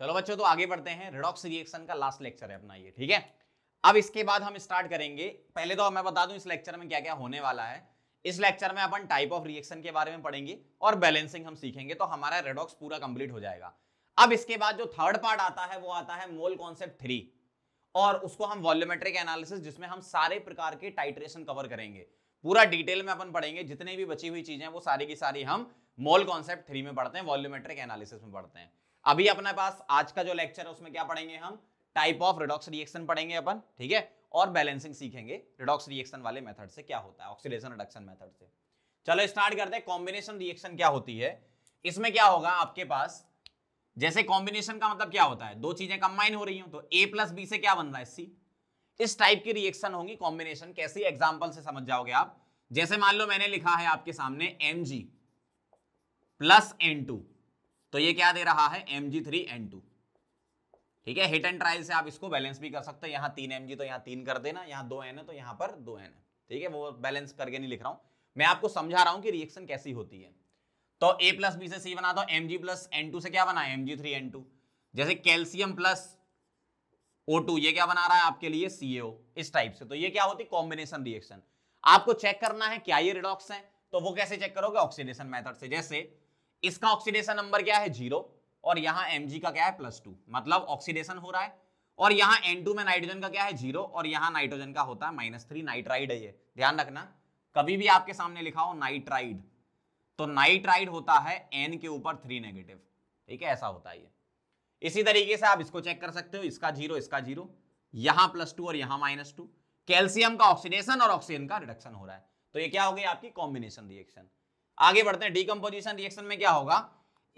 चलो बच्चों तो आगे बढ़ते हैं रिडॉक्स रिएक्शन का लास्ट लेक्चर है अपना ये ठीक है अब इसके बाद हम स्टार्ट करेंगे पहले तो मैं बता दूं इस लेक्चर में क्या क्या होने वाला है इस लेक्चर में अपन टाइप ऑफ रिएक्शन के बारे में पढ़ेंगे और बैलेंसिंग हम सीखेंगे तो हमारा रेडॉक्स पूरा कंप्लीट हो जाएगा अब इसके बाद जो थर्ड पार्ट आता है वो आता है मोल कॉन्सेप्ट थ्री और उसको हम वॉल्यूमेट्रिक एनालिसिस जिसमें हम सारे प्रकार के टाइट्रेशन कवर करेंगे पूरा डिटेल में अपन पढ़ेंगे जितने भी बची हुई चीजें वो सारी की सारी हम मोल कॉन्सेप्ट थ्री में पढ़ते हैं वॉल्यूमेट्रिक एनालिसिस में पढ़ते हैं अभी अपने पास आज का जो लेक्चर है उसमें क्या पढ़ेंगे हम टाइप ऑफ रिडॉक्स रिएक्शन पढ़ेंगे अपन ठीक है और बैलेंसिंग सीखेंगे रिडॉक्स रिएक्शन वाले मेथड से क्या होता है ऑक्सीडेशन रिडक्शन मेथड से चलो स्टार्ट करते हैं कॉम्बिनेशन रिएक्शन क्या होती है इसमें क्या होगा आपके पास जैसे कॉम्बिनेशन का मतलब क्या होता है दो चीजें कंबाइन हो रही हूं तो ए प्लस बी से क्या बन रहा है सी इस टाइप की रिएक्शन होगी कॉम्बिनेशन कैसी एग्जाम्पल से समझ जाओगे आप जैसे मान लो मैंने लिखा है आपके सामने M G plus N two तो ये क्या दे रहा है M G three N two ठीक है हिट एंड ट्रायल से आप इसको बैलेंस भी कर सकते हैं यहाँ तीन एम जी तो यहाँ तीन कर देना यहाँ दो एन है तो यहाँ पर दो एन है ठीक है वो बैलेंस करके नहीं लिख रहा हूँ मैं आपको समझा रहा हूँ कि रिएक्शन कैसी होती है तो ए प्लस बी से सी बना दो M G plus N two से क्या बना M G three N two जैसे कैल्सियम प्लस ओ टू ये क्या बना रहा है आपके लिए सी एओ इस टाइप से तो ये क्या होती कॉम्बिनेशन रिएक्शन आपको चेक करना है क्या ये रिडॉक्स है तो वो कैसे चेक करोगे ऑक्सीडेशन मेथड से जैसे इसका ऑक्सीडेशन नंबर क्या है जीरो और यहाँ एम का क्या है प्लस टू मतलब ऑक्सीडेशन हो रहा है और यहाँ एन में नाइट्रोजन का क्या है जीरो और यहाँ नाइट्रोजन का होता है माइनस थ्री नाइट्राइड है ये ध्यान रखना कभी भी आपके सामने लिखा हो नाइट्राइड तो नाइट्राइड होता है एन के ऊपर थ्री नेगेटिव ठीक है ऐसा होता है ये इसी तरीके से आप इसको चेक कर सकते हो इसका जीरो इसका जीरो यहाँ प्लस टू और यहाँ माइनस टू कैल्सियम का ऑक्सीडेशन और ऑक्सीजन का रिडक्शन हो रहा है तो ये क्या हो गई आपकी कॉम्बिनेशन रिएक्शन आगे बढ़ते हैं डीकम्पोजिशन रिएक्शन में क्या होगा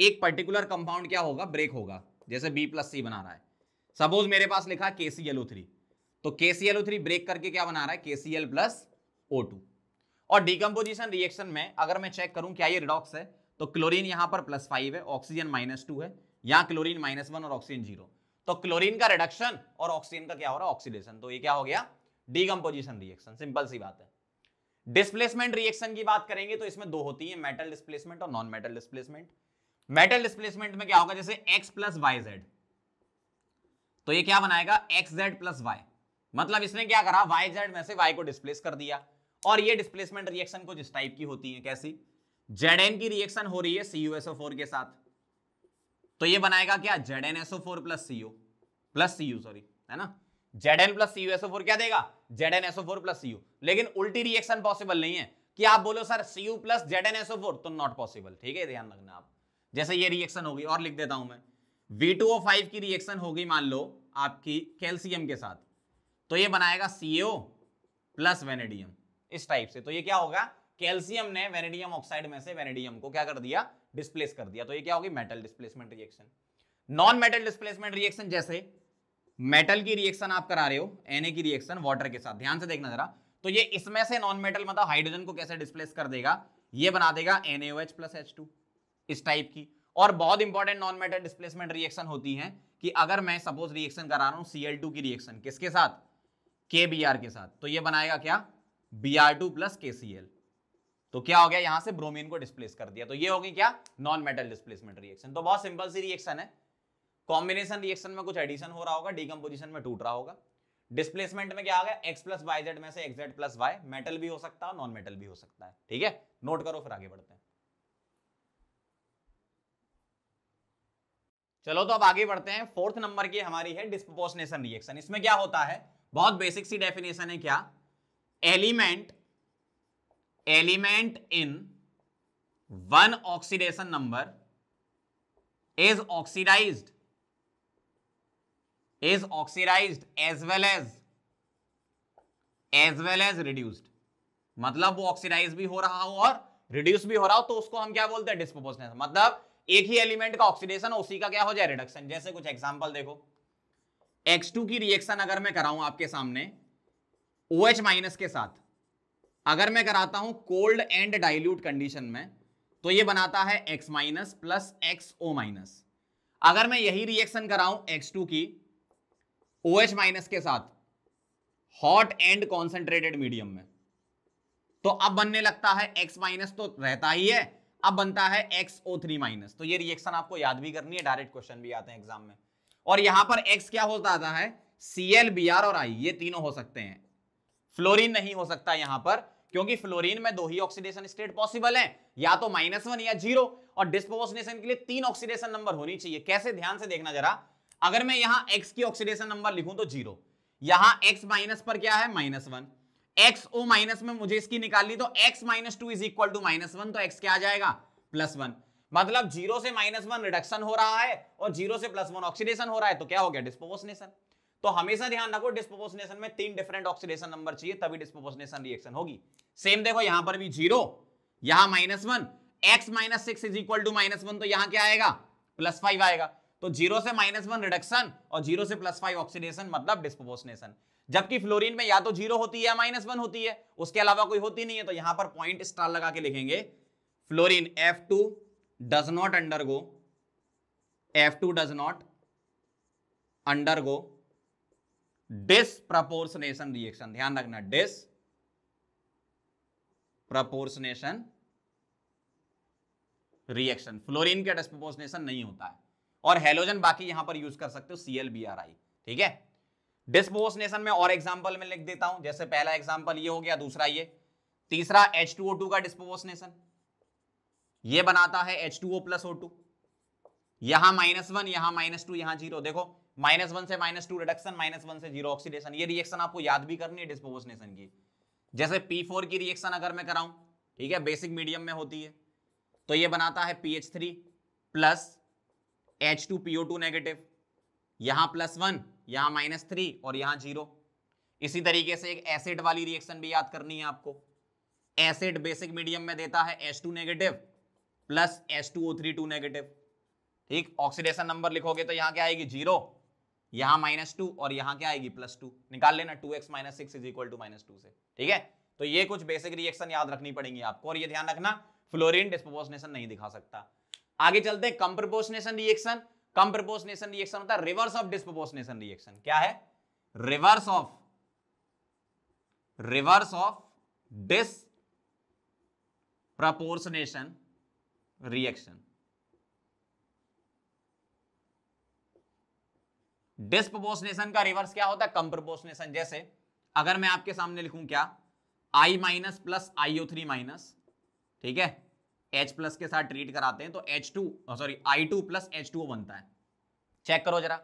एक पर्टिकुलर कंपाउंड क्या होगा ब्रेक होगा जैसे बी प्लस सी बना रहा है सपोज मेरे पास लिखा के सी एल ओ थ्री तो K C L O three break करके क्या बना रहा है K C L plus O two और डीकम्पोजिशन रिएक्शन में अगर मैं चेक करूं क्या ये रिडॉक्स है तो क्लोरीन यहां पर प्लस फाइव है ऑक्सीजन माइनस टू है यहाँ क्लोरीन माइनस वन और ऑक्सीजन जीरो तो क्लोरीन का रिडक्शन और ऑक्सीजन का क्या हो रहा है ऑक्सीडेशन तो ये क्या हो गया डीकम्पोजिशन रिएक्शन सिंपल सी बात है डिस्प्लेसमेंट रिएक्शन की बात करेंगे तो इसमें दो होती है मेटल डिस्प्लेसमेंट और non metal displacement metal displacement में क्या होगा जैसे x प्लस वाई जेड तो ये क्या बनाएगा एक्स जेड प्लस वाई मतलब इसने क्या करा वाई जेड में से y को डिस्प्लेस कर दिया और ये डिस्प्लेसमेंट रिएक्शन कुछ इस टाइप की होती है कैसी जेड एन की रिएक्शन हो रही है सी यू एसओ फोर के साथ तो ये बनाएगा क्या Z N SO four plus C O plus C U sorry है ना Z N plus CU SO four क्या देगा Z N SO four plus CU लेकिन उल्टी रिएक्शन पॉसिबल नहीं है कि आप बोलो sir CU plus Z N SO four तो नॉट पॉसिबल ठीक है ध्यान रखना आप जैसे ये रिएक्शन होगी और लिख देता हूं मैं टू ओ फाइव की रिएक्शन होगी मान लो आपकी कैल्सियम के साथ तो ये बनाएगा सीओ प्लस वेनेडियम इस टाइप से तो ये क्या होगा कैल्सियम ने वेनेडियम ऑक्साइड में से वेनेडियम को क्या कर दिया डिस्प्लेस कर दिया तो ये क्या होगी metal displacement reaction non metal displacement reaction जैसे मेटल की रिएक्शन आप करा रहे हो एन की रिएक्शन वाटर के साथ ध्यान से देखना जरा तो ये इसमें से नॉन मेटल मतलब हाइड्रोजन को कैसे डिस्प्लेस कर देगा ये बना देगा एन प्लस एच टू इस टाइप की और बहुत important non metal displacement reaction होती है कि अगर मैं सपोज रिएक्शन करा रहा हूं सी की रिएक्शन किसके साथ के के साथ तो यह बनाएगा क्या बी आर टू प्लस के सी एल तो क्या हो गया यहां से ब्रोमीन को डिस्प्लेस कर दिया तो ये होगी क्या नॉन मेटल डिस्प्लेसमेंट रिएक्शन तो बहुत सिंपल सी रिएक्शन है कॉम्बिनेशन रिएक्शन में कुछ एडिशन हो रहा होगा डीकम्पोजिशन में टूट रहा होगा डिस्प्लेसमेंट में क्या आ गया एक्स प्लस वाई जेड में से एक्स प्लस वाई मेटल भी हो सकता है नॉन मेटल भी हो सकता है ठीक है नोट करो फिर आगे बढ़ते हैं चलो तो अब आगे बढ़ते हैं फोर्थ नंबर की हमारी है डिस्पोसनेशन रिएक्शन इसमें क्या होता है बहुत बेसिक सी डेफिनेशन है क्या element element in one oxidation number is oxidized is oxidized as well as as well as reduced मतलब वो ऑक्सीडाइज भी हो रहा हो और रिड्यूस भी हो रहा हो तो उसको हम क्या बोलते हैं डिस्पोपोजनेस मतलब एक ही एलिमेंट का ऑक्सीडेशन उसी का क्या हो जाए रिडक्शन जैसे कुछ एग्जांपल देखो X2 की रिएक्शन अगर मैं कराऊं आपके सामने OH माइनस के साथ अगर मैं कराता हूं कोल्ड एंड डाइल्यूट कंडीशन में तो ये बनाता है X minus plus X O minus अगर मैं यही रिएक्शन कराऊं X2 की ओ एच माइनस के साथ हॉट एंड कॉन्सेंट्रेटेड मीडियम में तो अब बनने लगता है एक्स माइनस तो रहता ही है अब बनता है एक्स ओ थ्री माइनस तो ये रिएक्शन आपको याद भी करनी है डायरेक्ट क्वेश्चन भी आते हैं एग्जाम में और यहां पर एक्स क्या हो जाता है सी एल बी आर और आई ये तीनों हो सकते हैं फ्लोरीन नहीं हो सकता यहां पर क्योंकि फ्लोरीन में दो ही ऑक्सीडेशन स्टेट पॉसिबल है या तो माइनस वन या जीरो और डिस्पोजनेशन के लिए तीन ऑक्सीडेशन नंबर होनी चाहिए कैसे ध्यान से देखना जरा अगर मैं यहां x की ऑक्सीडेशन नंबर लिखूं तो जीरो यहां x माइनस पर क्या है minus one X O minus में मुझे इसकी निकालनी तो x minus two is equal to minus one तो x क्या आ जाएगा प्लस वन मतलब जीरो से माइनस वन रिडक्शन हो रहा है और जीरो से प्लस वन ऑक्सीडेशन हो रहा है तो क्या हो गया डिस्पोपोसनेशन तो हमेशा ध्यान रखो डिस्पोपोसनेशन में तीन डिफरेंट ऑक्सीडेशन नंबर चाहिए तभी डिस्पोपोसनेशन रिएक्शन होगी सेम देखो यहां पर भी जीरो यहां minus one x minus six is equal to minus one तो यहां क्या आएगा प्लस फाइव आएगा तो जीरो से माइनस वन रिडक्शन और जीरो से प्लस फाइव ऑक्सीडेशन मतलब डिस्पोपोसनेशन जबकि फ्लोरीन में या तो जीरो होती है माइनस वन होती है उसके अलावा कोई होती नहीं है तो यहां पर पॉइंट स्टार लगा के लिखेंगे fluorine F two does not undergo F two does not undergo disproportionation reaction ध्यान रखना डिस प्रपोर्सनेशन रिएक्शन फ्लोरीन का डिस्प्रपोर्सनेशन नहीं होता है और हेलोजन बाकी यहां पर यूज कर सकते हो सीएलबीआरआई ठीक है डिस्पोसनेशन में और एग्जाम्पल में लिख देता हूं जैसे पहला एग्जाम्पल ये हो गया दूसरा ये तीसरा H2O2 का डिस्पोसनेशन ये बनाता है H two O plus O two यहां माइनस वन यहां माइनस टू यहां जीरो देखो माइनस वन से minus two reduction minus one से जीरो ऑक्सीडेशन ये रिएक्शन आपको याद भी करनी है डिस्पोसनेशन की जैसे पी फोर की रिएक्शन अगर मैं कराऊं ठीक है बेसिक मीडियम में होती है तो ये बनाता है P H three plus H two PO two negative यहां प्लस वन यहां माइनस थ्री और यहां जीरो इसी तरीके से एक एसिड वाली रिएक्शन भी याद करनी है आपको एसिड बेसिक मीडियम में देता है H two negative plus H two O three two negative ठीक ऑक्सीडेशन नंबर लिखोगे तो यहां क्या आएगी जीरो यहां माइनस टू और यहां क्या आएगी प्लस टू निकाल लेना two x minus six is equal to minus two से ठीक है तो ये कुछ बेसिक रिएक्शन याद रखनी पड़ेंगी आपको और ये ध्यान रखना फ्लोरीन डिस्पोजनेशन नहीं दिखा सकता आगे चलते हैं कम प्रपोशनेशन रिएक्शन कम प्रपोशनेशन रिएक्शन होता है रिवर्स ऑफ डिस्प्रपोशनेशन रिएक्शन क्या है reverse of reverse of disproportionation reaction disproportionation का रिवर्स क्या होता है कम प्रपोर्शनेशन जैसे अगर मैं आपके सामने लिखूं क्या I minus plus IO three minus ठीक है एच प्लस के साथ ट्रीट कराते हैं तो H two sorry I two plus H two बनता है चेक करो जरा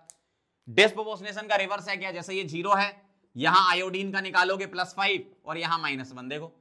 डिस्पोपोसनेशन का रिवर्स है क्या जैसे ये जीरो है यहां आयोडीन का निकालोगे प्लस फाइव और यहां माइनस वन देखो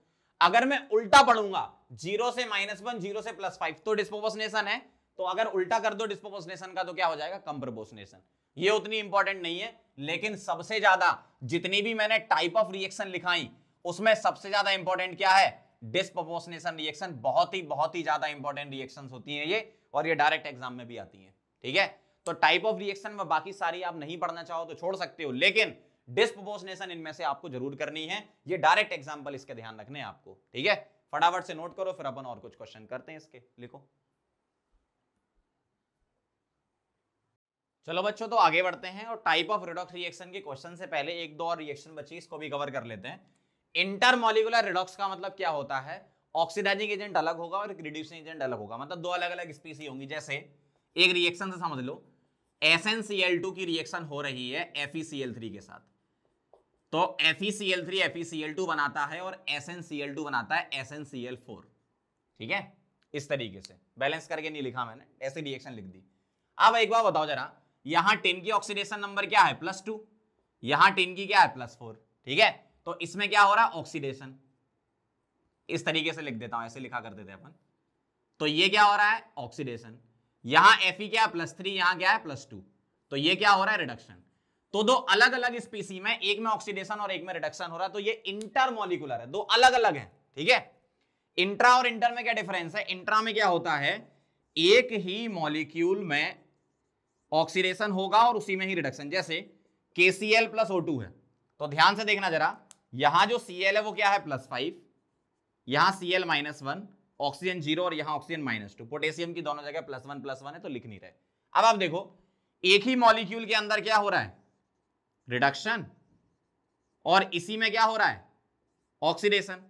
अगर मैं उल्टा पढ़ूंगा जीरो से माइनस वन जीरो से प्लस फाइव तो डिस्पोपोसनेशन है तो अगर उल्टा कर दो डिस्पोपोसनेशन का तो क्या हो जाएगा कंप्रपोसनेशन ये उतनी इंपॉर्टेंट नहीं है लेकिन सबसे ज्यादा जितनी भी मैंने टाइप ऑफ रिएक्शन लिखाई उसमें सबसे ज्यादा इंपॉर्टेंट क्या है डिस्प्रपोर्सनेशन रिएक्शन बहुत ही बहुत ही ज्यादा इंपॉर्टेंट रिएक्शन होती है ये और ये डायरेक्ट एग्जाम में भी आती है ठीक है तो टाइप ऑफ रिएक्शन में बाकी सारी आप नहीं पढ़ना चाहो तो छोड़ सकते हो लेकिन डिस्प्रपोर्सनेशन इनमें से आपको जरूर करनी है ये डायरेक्ट एग्जाम्पल इसके ध्यान रखने आपको ठीक है फटाफट से नोट करो फिर अपन और कुछ क्वेश्चन करते हैं इसके लिखो चलो बच्चों तो आगे बढ़ते हैं और टाइप ऑफ रिडॉक्स रिएक्शन के क्वेश्चन से पहले एक दो और रिएक्शन बची इसको भी कवर कर लेते हैं इंटरमोलिकुलर रिडॉक्स का मतलब क्या होता है ऑक्सीडाइजिंग एजेंट अलग होगा और एक रिड्यूसिंग एजेंट अलग होगा मतलब दो अलग अलग स्पीसी होंगी जैसे एक रिएक्शन से समझ लो एस की रिएक्शन हो रही है एफ के साथ तो एफ ई बनाता है और एस बनाता है एस ठीक है इस तरीके से बैलेंस करके नहीं लिखा मैंने ऐसे रिएक्शन लिख दी अब एक बार बताओ जरा यहां टेन की ऑक्सीडेशन नंबर क्या है प्लस टू यहां टेन की क्या है प्लस फोर ठीक है तो इसमें क्या हो रहा है ऑक्सीडेशन इस तरीके से लिख देता हूं ऐसे लिखा करते थे अपन तो ये क्या हो रहा है ऑक्सीडेशन यहां एफ क्या है प्लस थ्री यहां क्या है प्लस टू तो ये क्या हो रहा है रिडक्शन तो दो अलग अलग स्पीसी में एक में ऑक्सीडेशन और एक में रिडक्शन हो रहा है तो ये इंटरमोलिकुलर है दो अलग अलग है ठीक है इंट्रा और इंटर में क्या डिफरेंस है इंट्रा में क्या होता है एक ही मॉलिक्यूल में ऑक्सीडेशन होगा और उसी में ही रिडक्शन जैसे KCl प्लस टू है तो ध्यान से देखना जरा यहां जो सी है वो क्या है प्लस फाइव यहां C L minus one oxygen zero और यहां ऑक्सीजन माइनस टू पोटेशियम की दोनों जगह प्लस वन प्लस वन है तो लिख नहीं रहे अब आप देखो एक ही मॉलिक्यूल के अंदर क्या हो रहा है रिडक्शन और इसी में क्या हो रहा है ऑक्सीडेशन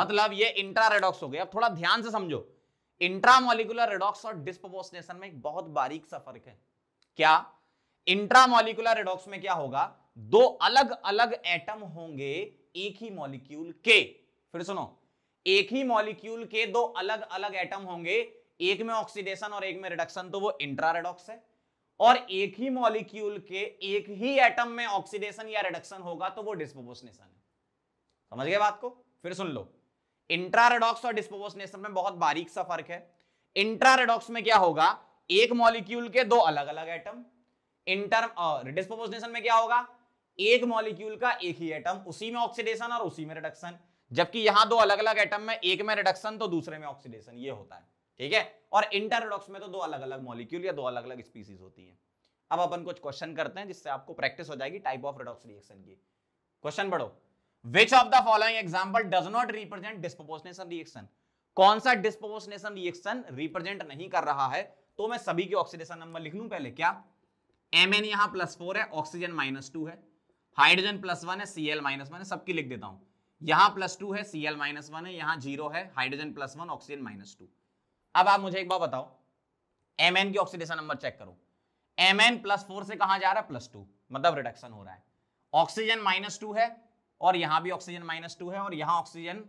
मतलब ये इंट्रा रेडॉक्स हो गया अब थोड़ा ध्यान से समझो इंट्रामोलिकुलर रेडॉक्स और डिस्प्रोपोर्शनेशन में एक बहुत बारीक सा फर्क है क्या इंट्रामोलिकुलर रेडॉक्स में क्या होगा दो अलग अलग एटम होंगे एक ही मॉलिक्यूल के फिर सुनो एक ही मॉलिक्यूल के दो अलग अलग एटम होंगे एक में ऑक्सीडेशन और एक में रिडक्शन तो वो इंट्रारेडॉक्स है और एक ही मॉलिक्यूल के एक ही एटम में ऑक्सीडेशन या रिडक्शन होगा तो वो डिस्पोपोसनेशन है समझ गए बात को फिर सुन लो इंट्रारेडॉक्स और डिस्पोपोसनेशन में बहुत बारीक सा फर्क है इंट्रारेडॉक्स में क्या होगा एक मॉलिक्यूल के दो अलग अलग एटम इंटर डिस्पोपोसनेशन में क्या होगा एक मॉलिक्यूल का एक ही एटम उसी में ऑक्सीडेशन और उसी में रिडक्शन जबकि यहां दो अलग अलग एटम में एक में रिडक्शन तो दूसरे में ऑक्सीडेशन ये होता है ठीक है और इंटरडॉक्स में तो दो अलग अलग मॉलिक्यूल या दो अलग अलग स्पीसीज होती है अब अपन कुछ क्वेश्चन करते हैं जिससे आपको प्रैक्टिस हो जाएगी टाइप ऑफ रिडॉक्स रिएक्शन की क्वेश्चन पढ़ो which of the following example does not represent disproportionation reaction कौन सा डिस्पोपोर्शनेशन रिएक्शन रिप्रेजेंट नहीं कर रहा है तो मैं सभी के ऑक्सीडेशन नंबर लिख लू पहले क्या एम यहां प्लस फोर है ऑक्सीजन माइनस टू है हाइड्रोजन प्लस वन है सी एल माइनस वन है सबकी लिख देता हूं यहां प्लस टू है सी एल माइनस वन है यहाँ जीरो है hydrogen plus one oxygen minus two अब आप मुझे एक बार बताओ एम एन की ऑक्सीडेशन नंबर चेक करो एम एन प्लस फोर से कहा जा रहा है प्लस टू मतलब रिडक्शन हो रहा है ऑक्सीजन माइनस टू है और यहां भी ऑक्सीजन माइनस टू है और यहाँ ऑक्सीजन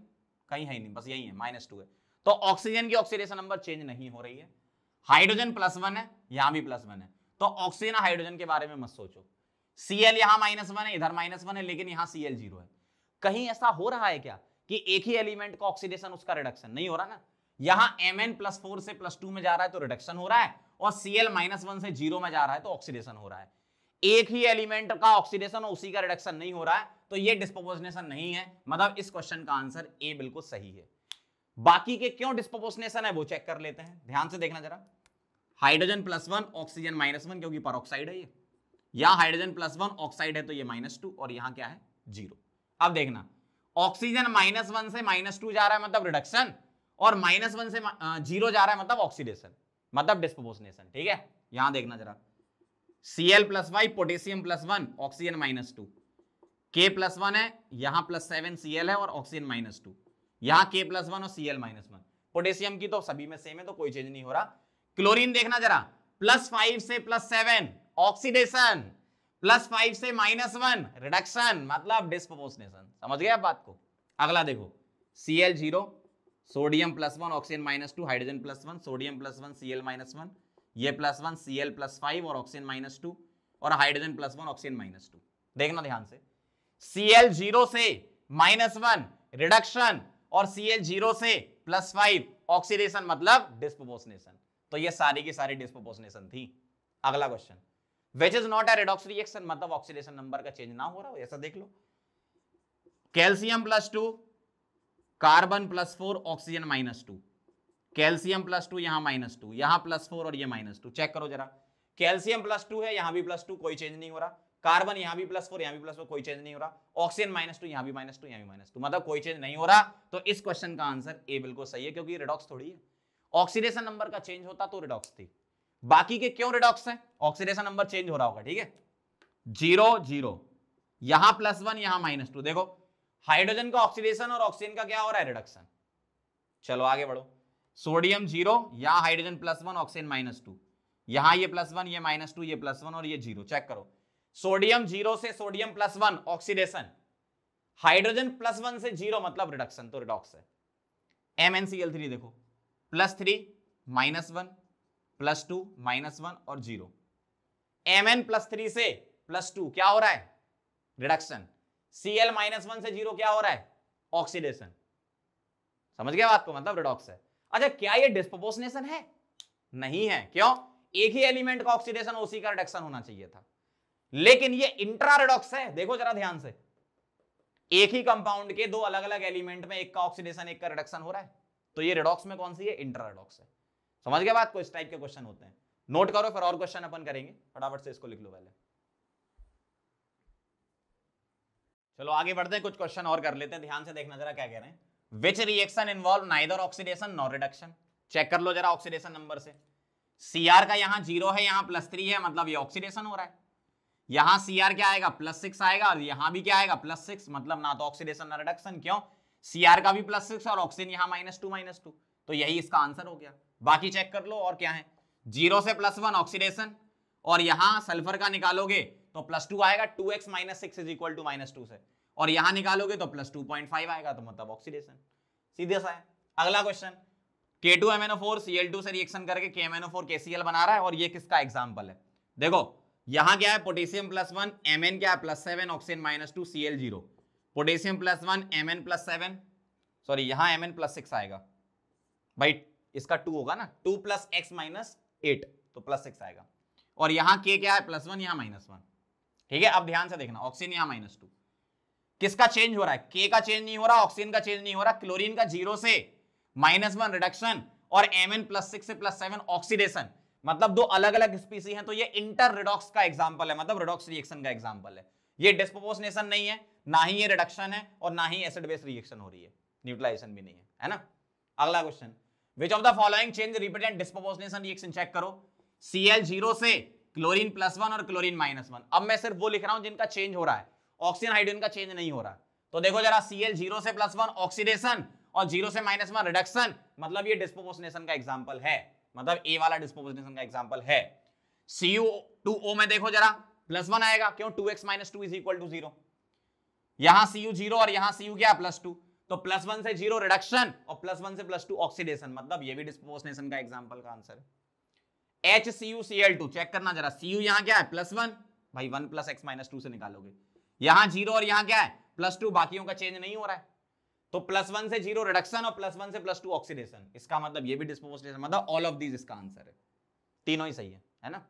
कहीं है नहीं बस यही है माइनस टू है तो ऑक्सीजन की ऑक्सीडेशन नंबर चेंज नहीं हो रही है हाइड्रोजन प्लस वन है यहां भी प्लस वन है तो ऑक्सीजन हाइड्रोजन के बारे में मत सोचो सी एल यहां माइनस वन है इधर माइनस वन है लेकिन यहां सी एल जीरो है कहीं ऐसा हो रहा है क्या कि एक ही एलिमेंट का ऑक्सीडेशन उसका रिडक्शन नहीं हो रहा ना यहां एम एन प्लस फोर से प्लस टू में जा रहा है तो रिडक्शन हो रहा है और सी एल माइनस वन से जीरो में जा रहा है तो ऑक्सीडेशन हो रहा है एक ही एलिमेंट का ऑक्सीडेशन और उसी का रिडक्शन नहीं हो रहा है तो ये डिस्पोपोजनेशन नहीं है मतलब इस क्वेश्चन का आंसर ए बिल्कुल सही है बाकी के क्यों डिस्पोपोजनेशन है वो चेक कर लेते हैं ध्यान से देखना जरा hydrogen plus one oxygen minus one क्योंकि परोक्साइड है ये या हाइड्रोजन प्लस वन ऑक्साइड है तो ये माइनस टू और यहां क्या है जीरो अब देखना ऑक्सीजन माइनस वन से माइनस टू जा रहा है मतलब रिडक्शन और माइनस वन से जीरो uh, जा रहा है मतलब ऑक्सीडेशन मतलब डिस्पोपोसनेशन ठीक है यहां देखना जरा C L plus Y potassium plus one oxygen minus two K plus one है यहां प्लस सेवन सी एल है और ऑक्सीजन माइनस टू यहां के प्लस वन और C L minus one potassium की तो सभी में सेम है तो कोई चेंज नहीं हो रहा क्लोरीन देखना जरा प्लस फाइव से plus seven oxidation plus five से माइनस वन रिडक्शन मतलब डिस्पोपोसनेशन समझ गए आप बात को अगला देखो C L zero sodium plus one oxygen minus two hydrogen plus one sodium plus one C L minus one ये plus one C L plus five और ऑक्सीजन माइनस टू और hydrogen plus one oxygen minus two देखना ध्यान से C L zero से minus one reduction और C L zero से plus five oxidation मतलब डिस्पोपोसनेशन तो ये सारी की सारी डिस्पोपोसनेशन थी अगला question which is not a redox reaction मतलब ऑक्सीडेशन नंबर का चेंज ना हो रहा हो ऐसा देख लो calcium plus two carbon plus four oxygen minus two calcium plus two यहां माइनस टू यहां प्लस फोर और ये माइनस टू चेक करो जरा कैल्सियम प्लस टू है यहां भी प्लस टू कोई चेंज नहीं हो रहा कार्बन यहां भी प्लस फोर यहां भी प्लस फोर कोई चेंज नहीं हो रहा ऑक्सीजन माइनस टू यहां भी माइनस टू यहां भी माइनस टू मतलब कोई चेंज नहीं हो रहा तो इस क्वेश्चन का आंसर ए बिल्कुल सही है क्योंकि रिडॉक्स थोड़ी है ऑक्सीडेशन नंबर का चेंज होता तो रिडॉक्स थी बाकी के क्यों रिडॉक्स हैं ऑक्सीडेशन नंबर चेंज हो रहा होगा ठीक है जीरो जीरो यहां प्लस वन यहां माइनस टू देखो हाइड्रोजन का ऑक्सीडेशन और ऑक्सीजन का क्या हो रहा है रिडक्शन चलो आगे बढ़ो सोडियम जीरो यहाँ hydrogen plus one oxygen minus two यहां ये प्लस वन ये माइनस टू ये प्लस वन और ये जीरो चेक करो सोडियम जीरो से sodium plus one oxidation hydrogen plus one से जीरो मतलब रिडक्शन तो रिडॉक्स है M N C L three देखो plus three minus one plus two minus one और zero M N plus three से plus two क्या हो रहा है reduction C L minus one से जीरो क्या हो रहा है ऑक्सीडेशन समझ गया बात को मतलब रिडॉक्स है अच्छा क्या ये डिस्पोपोसनेशन है नहीं है क्यों एक ही एलिमेंट का ऑक्सीडेशन ओसी का रिडक्शन होना चाहिए था लेकिन ये इंट्रा रिडॉक्स है देखो जरा ध्यान से एक ही कंपाउंड के दो अलग अलग एलिमेंट में एक का ऑक्सीडेशन एक का रिडक्शन हो रहा है तो ये रिडॉक्स में कौन सी है इंट्रा रिडॉक्स है समझ गया बात को इस टाइप के क्वेश्चन होते हैं नोट करो फिर और क्वेश्चन अपन करेंगे फटाफट से इसको लिख लो पहले चलो आगे बढ़ते हैं कुछ क्वेश्चन और कर लेते हैं ध्यान से देखना जरा क्या कह रहे हैं which reaction involve neither oxidation nor reduction check कर लो जरा ऑक्सीडेशन नंबर से सी आर का यहाँ जीरो है यहाँ प्लस थ्री है मतलब ये ऑक्सीडेशन हो रहा है यहाँ सी आर क्या आएगा प्लस सिक्स आएगा और यहाँ भी क्या आएगा प्लस सिक्स मतलब ना तो ऑक्सीडेशन ना रिडक्शन क्यों सी आर का भी प्लस सिक्स और ऑक्सीजन यहाँ माइनस टू माइनस टू तो यही इसका आंसर हो गया बाकी चेक कर लो और क्या है जीरो से प्लस वन ऑक्सीडेशन और यहां सल्फर का निकालोगे तो प्लस टू आएगा two x minus six is equal to minus two से और यहां निकालोगे तो प्लस टू पॉइंट फाइव आएगा तो मतलब ऑक्सीडेशन सीधे सा है अगला question K two M N O four C L two से रिएक्शन करके K M N O four के सी एल बना रहा है और ये किसका एग्जाम्पल है देखो यहाँ क्या है potassium plus one M N क्या है plus seven oxygen minus two C L zero potassium plus one M N plus seven sorry यहाँ एम एन प्लस सिक्स आएगा भाई इसका टू होगा ना two plus x minus eight तो plus six आएगा और यहाँ के क्या है प्लस वन यहाँ माइनस वन ठीक है अब ध्यान से देखना ऑक्सीजन यहाँ माइनस टू किसका चेंज हो रहा है के का चेंज नहीं हो रहा ऑक्सीजन का चेंज नहीं हो रहा क्लोरीन का जीरो से माइनस वन रिडक्शन और एम एन प्लस सिक्स से प्लस सेवन ऑक्सीडेशन मतलब दो अलग अलग स्पीसी हैं तो ये इंटर रिडॉक्स का एग्जाम्पल है मतलब रिडॉक्स रिएक्शन का एग्जाम्पल है ये डिस्पोपोसनेशन नहीं है ना ही ये रिडक्शन है और ना ही एसिड बेस रिएक्शन हो रही है न्यूट्रलाइजेशन भी नहीं है है ना अगला question which of the following change represent disproportionation reaction check करो Cl जीरो से क्लोरीन प्लस वन और क्लोरीन माइनस वन अब मैं सिर्फ वो लिख रहा हूं जिनका चेंज हो रहा है ऑक्सीजन हाइड्रोजन का चेंज नहीं हो रहा तो देखो जरा Cl जीरो से प्लस वन ऑक्सीडेशन और जीरो से माइनस वन रिडक्शन मतलब ये डिस्पोपोजनेशन का एग्जाम्पल है मतलब ए वाला डिस्पोपोजनेशन का एग्जाम्पल है Cu2O में देखो जरा प्लस वन आएगा क्यों two x minus two is equal to zero यहां सी यू जीरो और यहां सी यू क्या प्लस टू तो प्लस वन से जीरो रिडक्शन और प्लस वन से प्लस टू ऑक्सीडेशन मतलब ये भी डिस्पोजनेशन का एग्जाम्पल का आंसर है H C U C L two check करना जरा सी यू यहाँ क्या है प्लस वन भाई one plus x minus two से निकालोगे यहाँ जीरो और यहाँ क्या है प्लस टू बाकी का चेंज नहीं हो रहा है तो प्लस वन से जीरो रिडक्शन और प्लस वन से प्लस टू ऑक्सीडेशन इसका मतलब ये भी डिस्पोजनेशन मतलब ऑल ऑफ दीज इसका आंसर है तीनों ही सही है है ना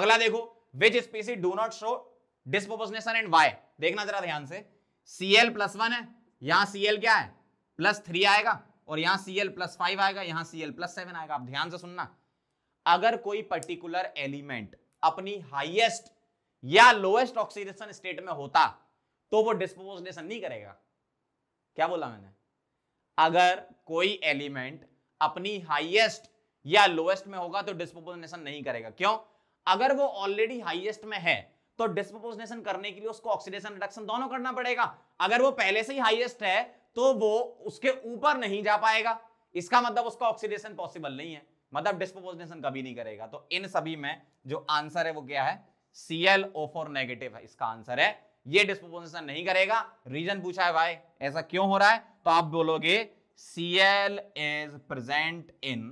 अगला देखो which species do not show disproportionation and why देखना जरा ध्यान से सी एल प्लस वन है यहाँ सी एल क्या है प्लस थ्री आएगा और यहाँ सी एल प्लस फाइव आएगा यहाँ सी एल प्लस सेवन आएगा आप ध्यान से सुनना अगर कोई पर्टिकुलर एलिमेंट अपनी हाइएस्ट या लोएस्ट ऑक्सीडेशन स्टेट में होता तो वो डिस्पोजेशन नहीं करेगा क्या बोला मैंने अगर कोई एलिमेंट अपनी हाईएस्ट या लोएस्ट में होगा तो डिस्पोजेशन नहीं करेगा क्यों अगर वो ऑलरेडी हाईएस्ट में है तो डिस्पोपोजनेशन करने के लिए उसको ऑक्सीडेशन रिडक्शन दोनों करना पड़ेगा अगर वो पहले से ही हाईएस्ट है तो वो उसके ऊपर नहीं जा पाएगा इसका मतलब उसका ऑक्सीडेशन पॉसिबल नहीं है मतलब डिस्पोपोजनेशन कभी नहीं करेगा तो इन सभी में जो आंसर है वो क्या है ClO4 नेगेटिव है इसका आंसर है ये डिस्पोपोजनेशन नहीं करेगा रीजन पूछा है भाई ऐसा क्यों हो रहा है तो आप बोलोगे Cl is present in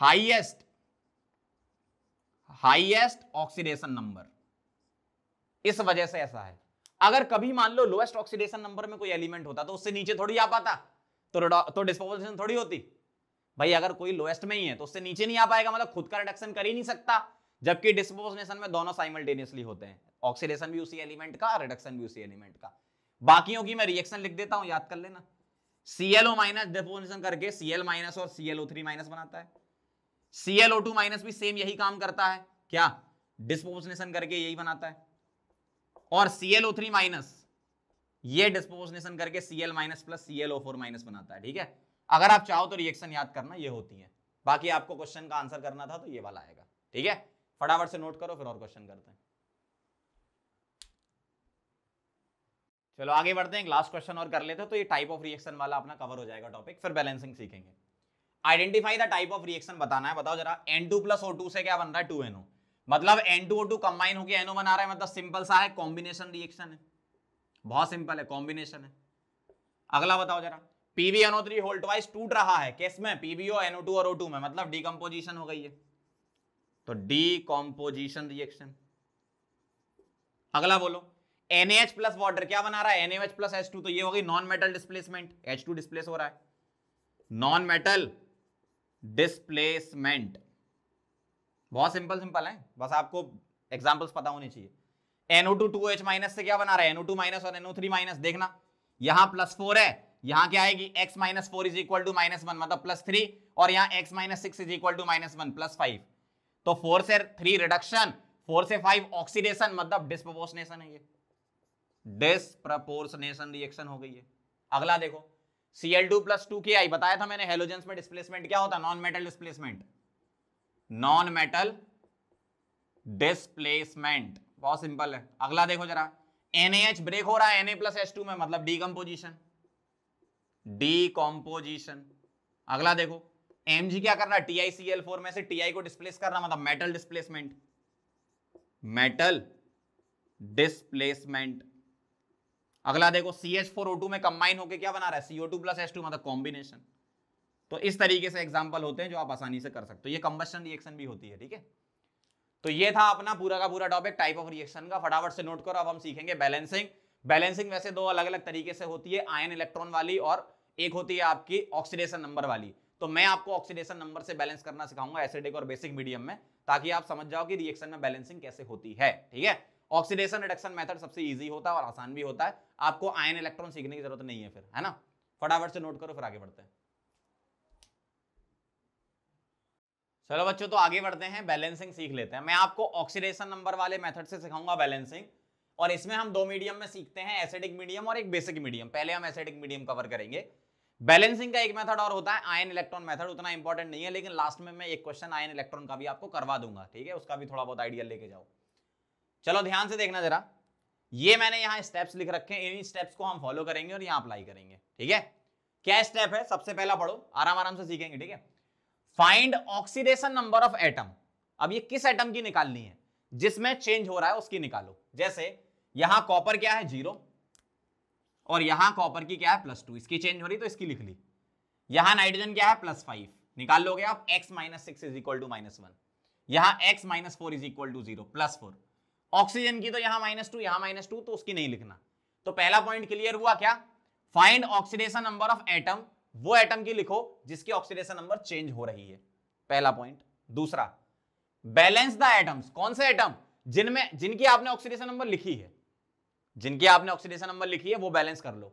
highest highest oxidation number इस वजह से ऐसा है अगर कभी मान लो लोएस्ट ऑक्सीडेशन नंबर में कोई एलिमेंट होता तो उससे नीचे थोड़ी आ पाता तो तो डिस्पोजिशन थोड़ी होती भाई अगर कोई लोएस्ट में ही है तो उससे नीचे नहीं आ पाएगा मतलब खुद का रिडक्शन कर ही नहीं सकता जबकि डिस्पोजनेशन में दोनों साइमल्टेनियसली होते हैं ऑक्सीडेशन भी उसी एलिमेंट का रिडक्शन भी उसी एलिमेंट का बाकियों की मैं रिएक्शन लिख देता हूं याद कर लेना सीएलओ माइनस डिस्पोजिशन करके सीएल माइनस और सीएलओ थ्री माइनस बनाता है सीएलओ टू माइनस भी सेम यही काम करता है क्या डिस्पोजनेशन करके यही बनाता है और सीएलओ थ्री माइनस ये डिस्पोजनेशन करके CL minus plus CLO four minus बनाता है ठीक है अगर आप चाहो तो रिएक्शन याद करना ये होती है बाकी आपको क्वेश्चन का आंसर करना था तो ये वाला आएगा ठीक है फटाफट से नोट करो फिर और क्वेश्चन करते हैं चलो आगे बढ़ते हैं लास्ट क्वेश्चन और कर लेते हैं तो ये टाइप ऑफ रिएक्शन वाला अपना कवर हो जाएगा टॉपिक फिर बैलेंसिंग सीखेंगे identify the type of reaction बताना है बताओ जरा N two plus O two से क्या बन रहा है टू एनओ मतलब N2O2 कंबाइन होकर NO बना रहा है मतलब सिंपल सा है कॉम्बिनेशन रिएक्शन है बहुत सिंपल है कॉम्बिनेशन है अगला बताओ जरा PbNO3 होल ट्वाइस टूट रहा है किस में PbO NO2 और O2 में मतलब डीकम्पोजिशन हो गई है तो डीकम्पोजिशन रिएक्शन अगला बोलो NaH वाटर क्या बना रहा है NaOH H2 तो ये हो गई non metal displacement H2 displace हो रहा है नॉन मेटल डिस्प्लेसमेंट बहुत सिंपल सिंपल है बस आपको एग्जाम्पल्स पता होने चाहिए NO two two H minus से क्या बना रहा है एनओ टू माइनस और एनओ थ्री माइनस देखना यहाँ प्लस फोर है यहाँ क्या आएगी x minus four is equal to minus one मतलब प्लस थ्री और यहाँ x minus six is equal to minus one plus five तो फोर से थ्री रिडक्शन फोर से फाइव ऑक्सीडेशन मतलब डिस्प्रोपोर्शनेशन है ये डिस्प्रपोर्सनेशन रिएक्शन हो गई है अगला देखो Cl2 टू प्लस टू के आई बताया था मैंने हेलोजेंस में डिस्प्लेसमेंट क्या होता है non metal displacement non metal displacement बहुत सिंपल है अगला देखो जरा एनएच ब्रेक हो रहा है एनए प्लस एच टू में मतलब डीकम्पोजिशन डीकम्पोजिशन अगला देखो एम जी क्या करना T I C L four में से टी आई को डिस्प्लेस करना मतलब मेटल डिस्प्लेसमेंट मेटल डिस्प्लेसमेंट अगला देखो C H four O two में कंबाइन होकर क्या बना रहा है CO two plus H two मतलब कॉम्बिनेशन तो इस तरीके से एग्जाम्पल होते हैं जो आप आसानी से कर सकते हो ये कंबस्टन रिएक्शन भी होती है ठीक है तो ये था अपना पूरा का पूरा टॉपिक टाइप ऑफ रिएक्शन का फटाफट से नोट करो अब हम सीखेंगे बैलेंसिंग बैलेंसिंग वैसे दो अलग अलग तरीके से होती है आयन इलेक्ट्रॉन वाली और एक होती है आपकी ऑक्सीडेशन नंबर वाली तो मैं आपको ऑक्सीडेशन नंबर से बैलेंस करना सिखाऊंगा एसिडिक और बेसिक मीडियम में ताकि आप समझ जाओ कि रिएक्शन में बैलेंसिंग कैसे होती है ठीक है ऑक्सीडेशन रिडक्शन मेथड सबसे इजी होता है और आसान भी होता है आपको आयन इलेक्ट्रॉन सीखने की जरूरत नहीं है फिर है ना फटाफट से नोट करो फिर आगे बढ़ते हैं चलो बच्चों तो आगे बढ़ते हैं बैलेंसिंग सीख लेते हैं मैं आपको ऑक्सीडेशन नंबर वाले मेथड से सिखाऊंगा बैलेंसिंग और इसमें हम दो मीडियम में सीखते हैं एसिडिक मीडियम और एक बेसिक मीडियम पहले हम एसिडिक मीडियम कवर करेंगे बैलेंसिंग का एक मेथड और होता है आयन इलेक्ट्रॉन मेथड उतना इंपॉर्टेंट नहीं है लेकिन लास्ट में मैं एक क्वेश्चन आयन इलेक्ट्रॉन का भी आपको करवा दूंगा ठीक है उसका भी थोड़ा बहुत आइडिया लेके जाओ चलो ध्यान से देखना जरा ये मैंने यहाँ स्टेप्स लिख रखे हैं इन स्टेप्स को हम फॉलो करेंगे और यहाँ अप्लाई करेंगे ठीक है क्या स्टेप है सबसे पहला पढ़ो आराम आराम से सीखेंगे ठीक है find oxidation number of atom अब ये किस एटम की निकालनी है जिसमें चेंज हो रहा है उसकी निकालो जैसे यहां कॉपर क्या है जीरो और यहां कॉपर की क्या है प्लस टू इसकी चेंज हो रही तो इसकी लिख ली यहां नाइट्रोजन क्या है प्लस फाइव निकाल लोगे आप x minus six is equal to minus one यहां x minus four is equal to zero plus four oxygen की तो यहां माइनस टू यहां माइनस टू तो उसकी नहीं लिखना तो पहला पॉइंट क्लियर हुआ क्या find oxidation number of atom वो एटम की लिखो जिसकी ऑक्सीडेशन नंबर चेंज हो रही है पहला पॉइंट दूसरा बैलेंस द एटम्स कौन से एटम जिनमें जिनकी आपने ऑक्सीडेशन नंबर लिखी है जिनकी आपने ऑक्सीडेशन नंबर लिखी है वो बैलेंस कर लो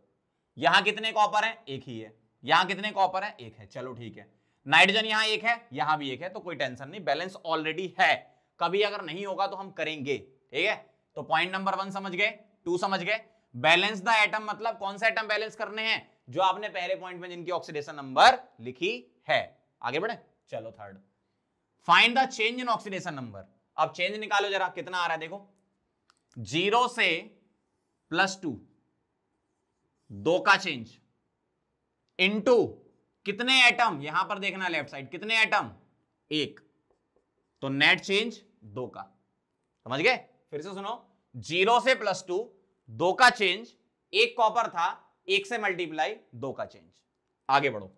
यहां कितने कॉपर है एक ही है यहां कितने कॉपर है एक है चलो ठीक है नाइट्रोजन यहां एक है यहां भी एक है तो कोई टेंशन नहीं बैलेंस ऑलरेडी है कभी अगर नहीं होगा तो हम करेंगे ठीक है तो पॉइंट नंबर वन समझ गए टू समझ गए बैलेंस द एटम मतलब कौन सा एटम बैलेंस करने हैं जो आपने पहले पॉइंट में जिनकी ऑक्सीडेशन नंबर लिखी है आगे बढ़े चलो third find the change in oxidation number अब चेंज निकालो जरा कितना आ रहा है देखो जीरो से प्लस टू दो का चेंज इंटू कितने एटम यहां पर देखना लेफ्ट साइड कितने एटम एक तो नेट चेंज दो का समझ गए फिर से सुनो जीरो से प्लस टू दो का चेंज एक कॉपर था एक से मल्टीप्लाई दो का चेंज आगे बढ़ो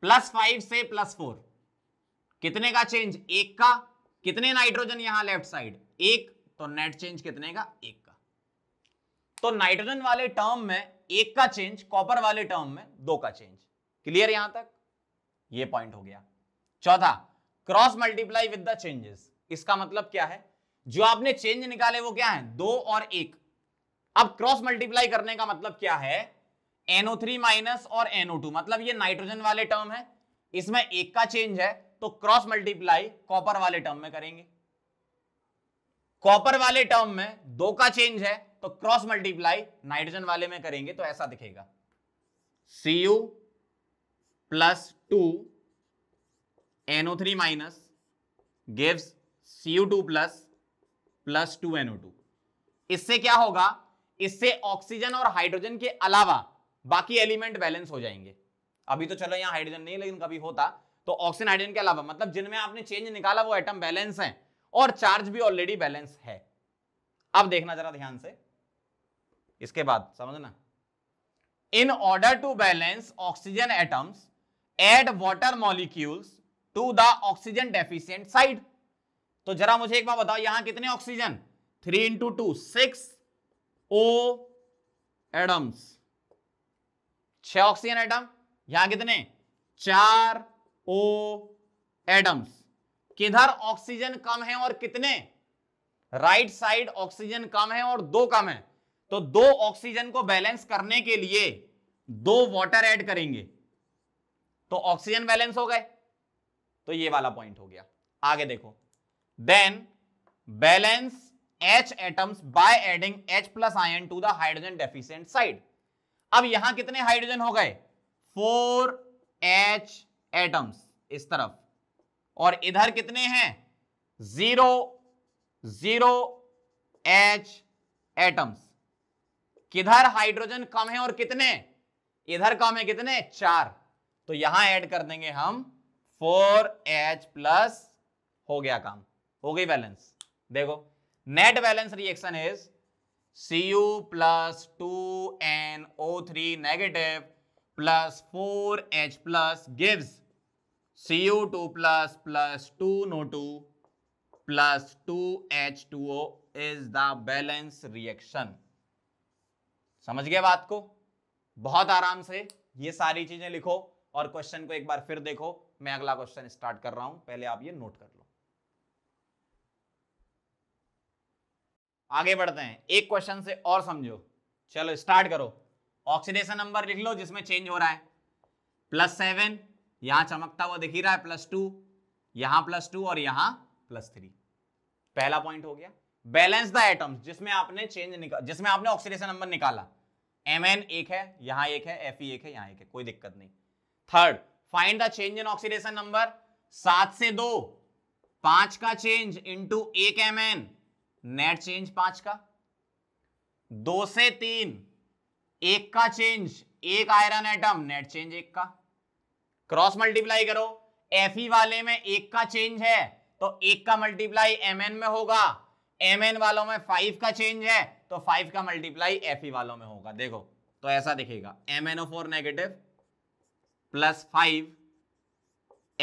प्लस फाइव से प्लस फोर कितने का चेंज एक का कितने नाइट्रोजन यहां लेफ्ट साइड एक तो नेट चेंज कितने का एक का तो नाइट्रोजन वाले टर्म में एक का चेंज कॉपर वाले टर्म में दो का चेंज क्लियर यहां तक ये पॉइंट हो गया चौथा cross multiply with the changes इसका मतलब क्या है जो आपने चेंज निकाले वो क्या है दो और एक अब क्रॉस मल्टीप्लाई करने का मतलब क्या है एनओ थ्री माइनस और एनओ टू मतलब ये नाइट्रोजन वाले टर्म है इसमें एक का चेंज है तो क्रॉस मल्टीप्लाई कॉपर वाले टर्म में करेंगे कॉपर वाले टर्म में दो का चेंज है तो क्रॉस मल्टीप्लाई नाइट्रोजन वाले में करेंगे तो ऐसा दिखेगा C U plus two NO three minus gives C U two plus plus two NO two इससे क्या होगा इससे ऑक्सीजन और हाइड्रोजन के अलावा बाकी एलिमेंट बैलेंस हो जाएंगे अभी तो चलो यहाँ हाइड्रोजन नहीं लेकिन कभी होता तो ऑक्सीजन हाइड्रोजन के अलावा मतलब जिनमें आपने चेंज निकाला वो एटम बैलेंस है और चार्ज भी ऑलरेडी बैलेंस है अब देखना जरा ध्यान से इसके बाद समझना in order to balance oxygen atoms add water molecules to the oxygen deficient side तो जरा मुझे एक बार बताओ यहां कितने oxygen three into two six O atoms छह ऑक्सीजन एटम यहां कितने चार ओ एडम्स किधर ऑक्सीजन कम है और कितने राइट साइड ऑक्सीजन कम है और दो कम है तो दो ऑक्सीजन को बैलेंस करने के लिए दो वाटर ऐड करेंगे तो ऑक्सीजन बैलेंस हो गए तो ये वाला पॉइंट हो गया आगे देखो then balance H atoms by adding H plus ion to the hydrogen deficient side अब यहां कितने हाइड्रोजन हो गए फोर एच एटम्स इस तरफ और इधर कितने हैं जीरो जीरो एच एटम्स किधर हाइड्रोजन कम है और कितने इधर कम है कितने चार तो यहां ऐड कर देंगे हम फोर एच प्लस हो गया काम हो गई बैलेंस देखो net balance reaction is C U plus two N O three negative plus four H plus gives C U two plus plus two NO two plus two H two O is the balance reaction समझ गया बात को बहुत आराम से ये सारी चीजें लिखो और क्वेश्चन को एक बार फिर देखो मैं अगला क्वेश्चन स्टार्ट कर रहा हूं पहले आप ये नोट कर लो आगे बढ़ते हैं एक क्वेश्चन से और समझो चलो स्टार्ट करो ऑक्सीडेशन नंबर लिख लो जिसमें चेंज हो रहा है प्लस सेवन यहां चमकता हुआ दिख ही रहा है प्लस टू यहां प्लस टू और यहां प्लस थ्री पहला पॉइंट हो गया बैलेंस द एटम्स जिसमें आपने चेंज निकाल जिसमें आपने ऑक्सीडेशन नंबर निकाला एम एन एक है यहां एक है एफ एक है यहां एक है कोई दिक्कत नहीं third find the change in oxidation number सात से दो पांच का चेंज इंटू एक एम एन नेट चेंज पांच का दो से तीन एक का चेंज एक आयरन एटम नेट चेंज एक का क्रॉस मल्टीप्लाई करो एफ वाले में एक का चेंज है तो एक का मल्टीप्लाई एम में होगा एम वालों में फाइव का चेंज है तो फाइव का मल्टीप्लाई एफ वालों में होगा देखो तो ऐसा दिखेगा M N O four negative plus five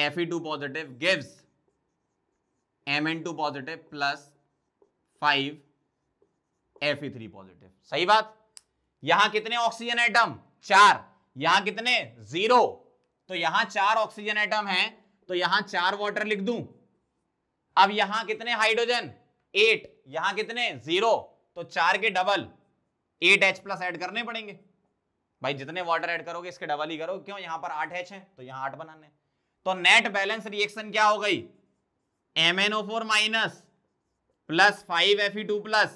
F two positive gives M N two positive plus five F three positive सही बात यहां कितने ऑक्सीजन एटम चार यहां कितने जीरो तो यहां चार ऑक्सीजन एटम हैं तो यहां चार वाटर लिख दूं अब यहां कितने हाइड्रोजन एट यहां कितने जीरो तो चार के double eight H plus add करने पड़ेंगे भाई जितने वाटर ऐड करोगे इसके डबल ही करोगे क्यों यहां पर आठ एच है तो यहां आठ बनाने तो नेट बैलेंस रिएक्शन क्या हो गई M N O four minus plus five F E two plus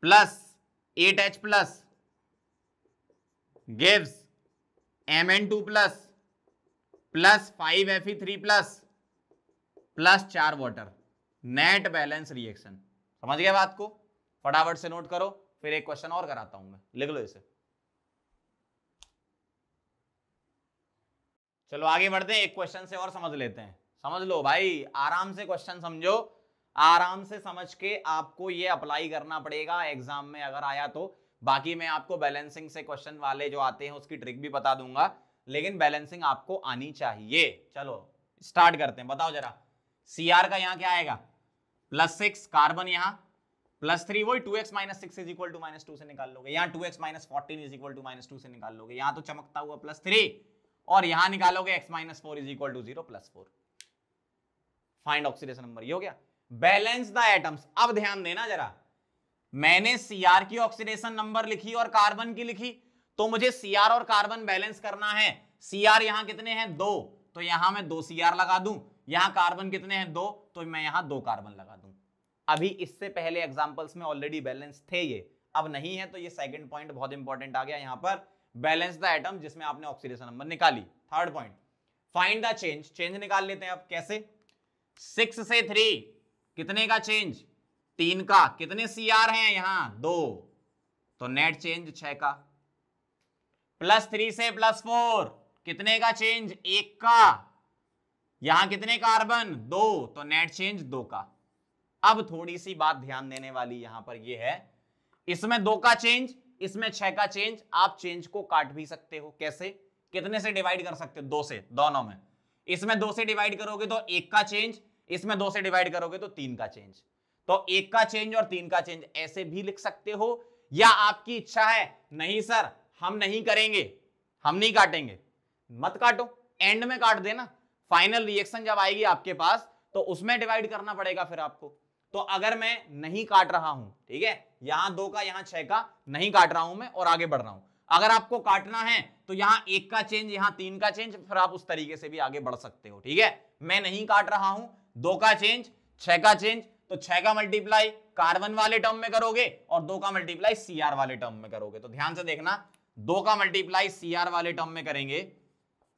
plus eight H plus gives M N two plus plus five F three plus plus चार वाटर नेट बैलेंस रिएक्शन समझ गया बात को फटाफट से नोट करो फिर एक क्वेश्चन और कराता हूं मैं लिख लो इसे चलो आगे बढ़ते हैं एक क्वेश्चन से और समझ लेते हैं समझ लो भाई आराम से क्वेश्चन समझो आराम से समझ के आपको ये अप्लाई करना पड़ेगा एग्जाम में अगर आया तो बाकी मैं आपको बैलेंसिंग से क्वेश्चन वाले जो आते हैं उसकी ट्रिक भी बता दूंगा लेकिन बैलेंसिंग आपको आनी चाहिए चलो स्टार्ट करते हैं बताओ जरा सी का यहाँ क्या आएगा प्लस सिक्स कार्बन यहाँ प्लस थ्री वही two x minus six is equal to minus two से निकाल लोगे यहाँ two x minus fourteen is equal to minus two से निकाल लोगे यहाँ तो चमकता हुआ प्लस थ्री और यहाँ निकालोगे x minus four is equal to zero plus four find oxidation number ये हो गया बैलेंस द एटम्स अब ध्यान देना जरा मैंने सीआर की ऑक्सीडेशन नंबर लिखी और कार्बन की लिखी तो मुझे सीआर और कार्बन बैलेंस करना है सीआर यहां कितने हैं दो तो यहां मैं दो सीआर लगा दूं यहां कार्बन कितने हैं दो तो मैं यहां दो कार्बन लगा दूं अभी इससे पहले एग्जांपल्स में ऑलरेडी बैलेंस थे ये अब नहीं है तो ये सेकंड पॉइंट बहुत इंपॉर्टेंट आ गया यहां पर बैलेंस द एटम जिसमें आपने ऑक्सीडेशन नंबर निकाली third point find the change change निकाल लेते हैं अब कैसे सिक्स से थ्री कितने का चेंज तीन का कितने सीआर हैं यहां दो तो नेट चेंज छह का प्लस थ्री से प्लस फोर कितने का चेंज एक का यहां कितने कार्बन दो तो नेट चेंज दो का अब थोड़ी सी बात ध्यान देने वाली यहां पर यह है इसमें दो का चेंज इसमें छह का चेंज आप चेंज को काट भी सकते हो कैसे कितने से डिवाइड कर सकते हो दो से दोनों में इसमें दो से डिवाइड करोगे तो एक का चेंज इसमें दो से डिवाइड करोगे तो तीन का चेंज तो एक का चेंज और तीन का चेंज ऐसे भी लिख सकते हो या आपकी इच्छा है नहीं सर हम नहीं करेंगे हम नहीं काटेंगे मत काटो एंड में काट देना फाइनल रिएक्शन जब आएगी आपके पास तो उसमें डिवाइड करना पड़ेगा फिर आपको तो अगर मैं नहीं काट रहा हूं ठीक है यहां दो का यहां छह का नहीं काट रहा हूं मैं और आगे बढ़ रहा हूं अगर आपको काटना है तो यहां एक का चेंज यहां तीन का चेंज फिर आप उस तरीके से भी आगे बढ़ सकते हो ठीक है मैं नहीं काट रहा हूं दो का चेंज छह का चेंज तो छह का मल्टीप्लाई कार्बन वाले टर्म में करोगे और दो का मल्टीप्लाई सी वाले टर्म में करोगे तो ध्यान से देखना दो का मल्टीप्लाई सी वाले टर्म में करेंगे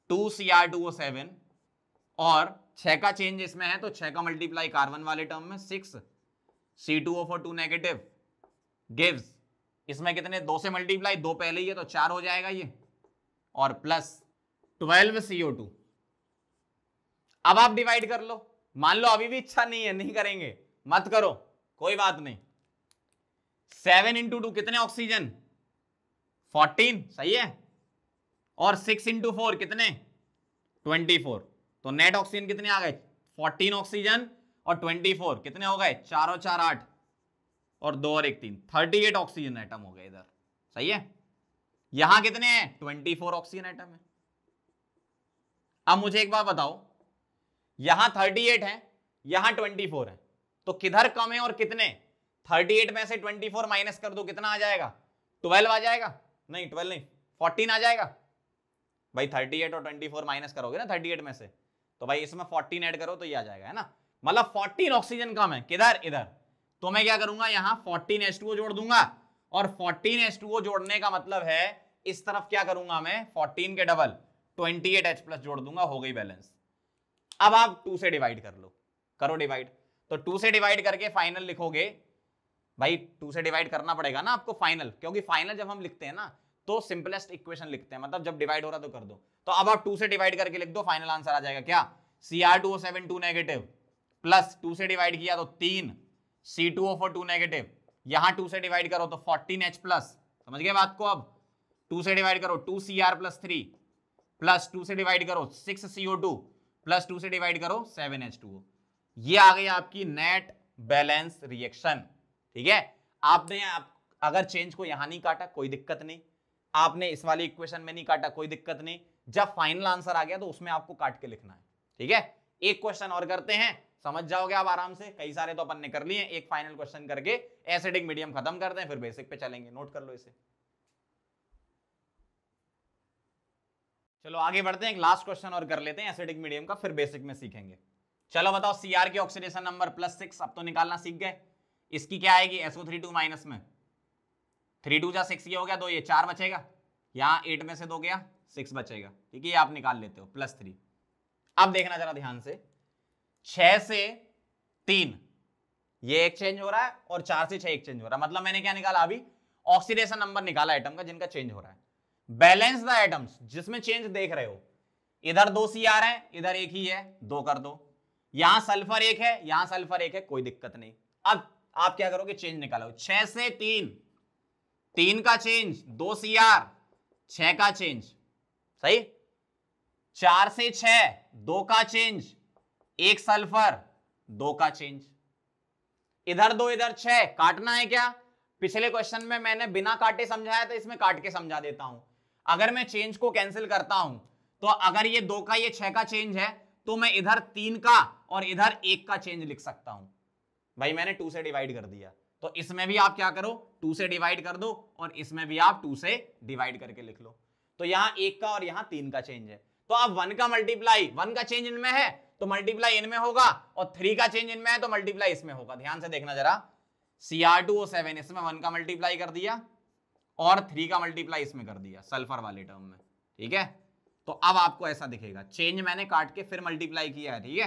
two C R two O seven और छह का चेंज इसमें है तो छह का मल्टीप्लाई कार्बन वाले टर्म में six C two O four two negative gives इसमें कितने दो से मल्टीप्लाई दो पहले ही है तो चार हो जाएगा ये और प्लस ट्वेल्व सीओ टू अब आप डिवाइड कर लो मान लो अभी भी इच्छा नहीं है नहीं करेंगे मत करो कोई बात नहीं सेवन इंटू टू कितने ऑक्सीजन फोर्टीन सही है और सिक्स इंटू फोर कितने ट्वेंटी फोर तो नेट ऑक्सीजन कितने आ गए फोर्टीन ऑक्सीजन और ट्वेंटी फोर कितने हो गए चारों चार आठ और दो और एक तीन थर्टी एट ऑक्सीजन आइटम हो गए इधर सही है यहां कितने हैं ट्वेंटी फोर ऑक्सीजन आइटम है अब मुझे एक बार बताओ यहां 38 है यहां 24 है तो किधर कम है और कितने 38 में से 24 माइनस कर दो कितना आ जाएगा 12 आ जाएगा नहीं 12 नहीं 14 आ जाएगा भाई 38 और 24 माइनस करोगे ना 38 में से तो भाई इसमें 14 ऐड करो तो ये आ जाएगा है ना मतलब 14 ऑक्सीजन कम है किधर इधर तो मैं क्या करूंगा यहाँ एस टू जोड़ दूंगा और एस टू जोड़ने का मतलब है इस तरफ क्या करूंगा मैं फोर्टीन के डबल 28H प्लस जोड़ दूंगा हो गई बैलेंस अब आप टू से डिवाइड कर लो करो डिवाइड तो टू से डिवाइड करके फाइनल लिखोगे भाई टू से डिवाइड करना पड़ेगा ना आपको फाइनल क्योंकि फाइनल जब हम लिखते हैं ना तो सिंपलेस्ट इक्वेशन लिखते हैं मतलब जब डिवाइड हो रहा तो कर दो तो अब आप टू से डिवाइड करके लिख दो फाइनल आंसर आ जाएगा क्या C R two O seven two negative plus two से डिवाइड किया तो तीन C two O four two negative यहां टू से डिवाइड करो तो फोर्टीन एच प्लस समझ गए बात को अब टू से डिवाइड करो two C R plus three plus two से डिवाइड करो six C O two plus two से डिवाइड करो सेवन एच टू ये आ गई आपकी नेट बैलेंस रिएक्शन ठीक है आपने आप अगर चेंज को यहां नहीं काटा कोई दिक्कत नहीं आपने इस वाली इक्वेशन में नहीं काटा कोई दिक्कत नहीं जब फाइनल आंसर आ गया तो उसमें आपको काट के लिखना है ठीक है एक क्वेश्चन और करते हैं समझ जाओगे आप आराम से कई सारे तो अपन ने कर लिए एक फाइनल क्वेश्चन करके एसिडिक मीडियम खत्म करते हैं फिर बेसिक पे चलेंगे नोट कर लो इसे चलो आगे बढ़ते हैं एक लास्ट क्वेश्चन और कर लेते हैं एसिडिक मीडियम का फिर बेसिक में सीखेंगे चलो बताओ सी आर के ऑक्सीडेशन नंबर प्लस सिक्स अब तो निकालना सीख गए इसकी क्या आएगी एसओ थ्री टू माइनस में थ्री टू जा सिक्स ये हो गया दो ये चार बचेगा यहाँ एट में से दो गया सिक्स बचेगा ठीक है ये आप निकाल लेते हो प्लस थ्री अब देखना जरा ध्यान से छ से तीन ये एक चेंज हो रहा है और चार से छ एक चेंज हो रहा है मतलब मैंने क्या निकाला अभी ऑक्सीडेशन नंबर निकाला आइटम का जिनका चेंज हो रहा है बैलेंस द एटम्स जिसमें चेंज देख रहे हो इधर दो सी आर है इधर एक ही है दो कर दो यहां सल्फर एक है यहां सल्फर एक है कोई दिक्कत नहीं अब आप क्या करोगे चेंज निकालो छह से तीन तीन का चेंज दो सी आर छ का चेंज सही चार से छ दो का चेंज एक सल्फर दो का चेंज इधर दो इधर छह काटना है क्या पिछले क्वेश्चन में मैंने बिना काटे समझाया तो इसमें काट के समझा देता हूं अगर मैं चेंज को कैंसिल करता हूं तो अगर ये दो का ये छह का चेंज है तो मैं इधर तीन का और इधर एक का चेंज लिख सकता हूं भाई मैंने टू से डिवाइड कर दिया तो इसमें भी आप क्या करो टू से डिवाइड कर दो और इसमें भी आप टू से डिवाइड करके लिख लो तो यहाँ एक का और यहाँ तीन का चेंज है तो आप वन का मल्टीप्लाई वन का चेंज इनमें है तो मल्टीप्लाई इनमें होगा और थ्री का चेंज इनमें है तो मल्टीप्लाई इसमें होगा ध्यान से देखना जरा C R two O seven इसमें वन का मल्टीप्लाई कर दिया और थ्री का मल्टीप्लाई इसमें कर दिया सल्फर वाले टर्म में ठीक है तो अब आपको ऐसा दिखेगा चेंज मैंने काट के फिर मल्टीप्लाई किया है ठीक है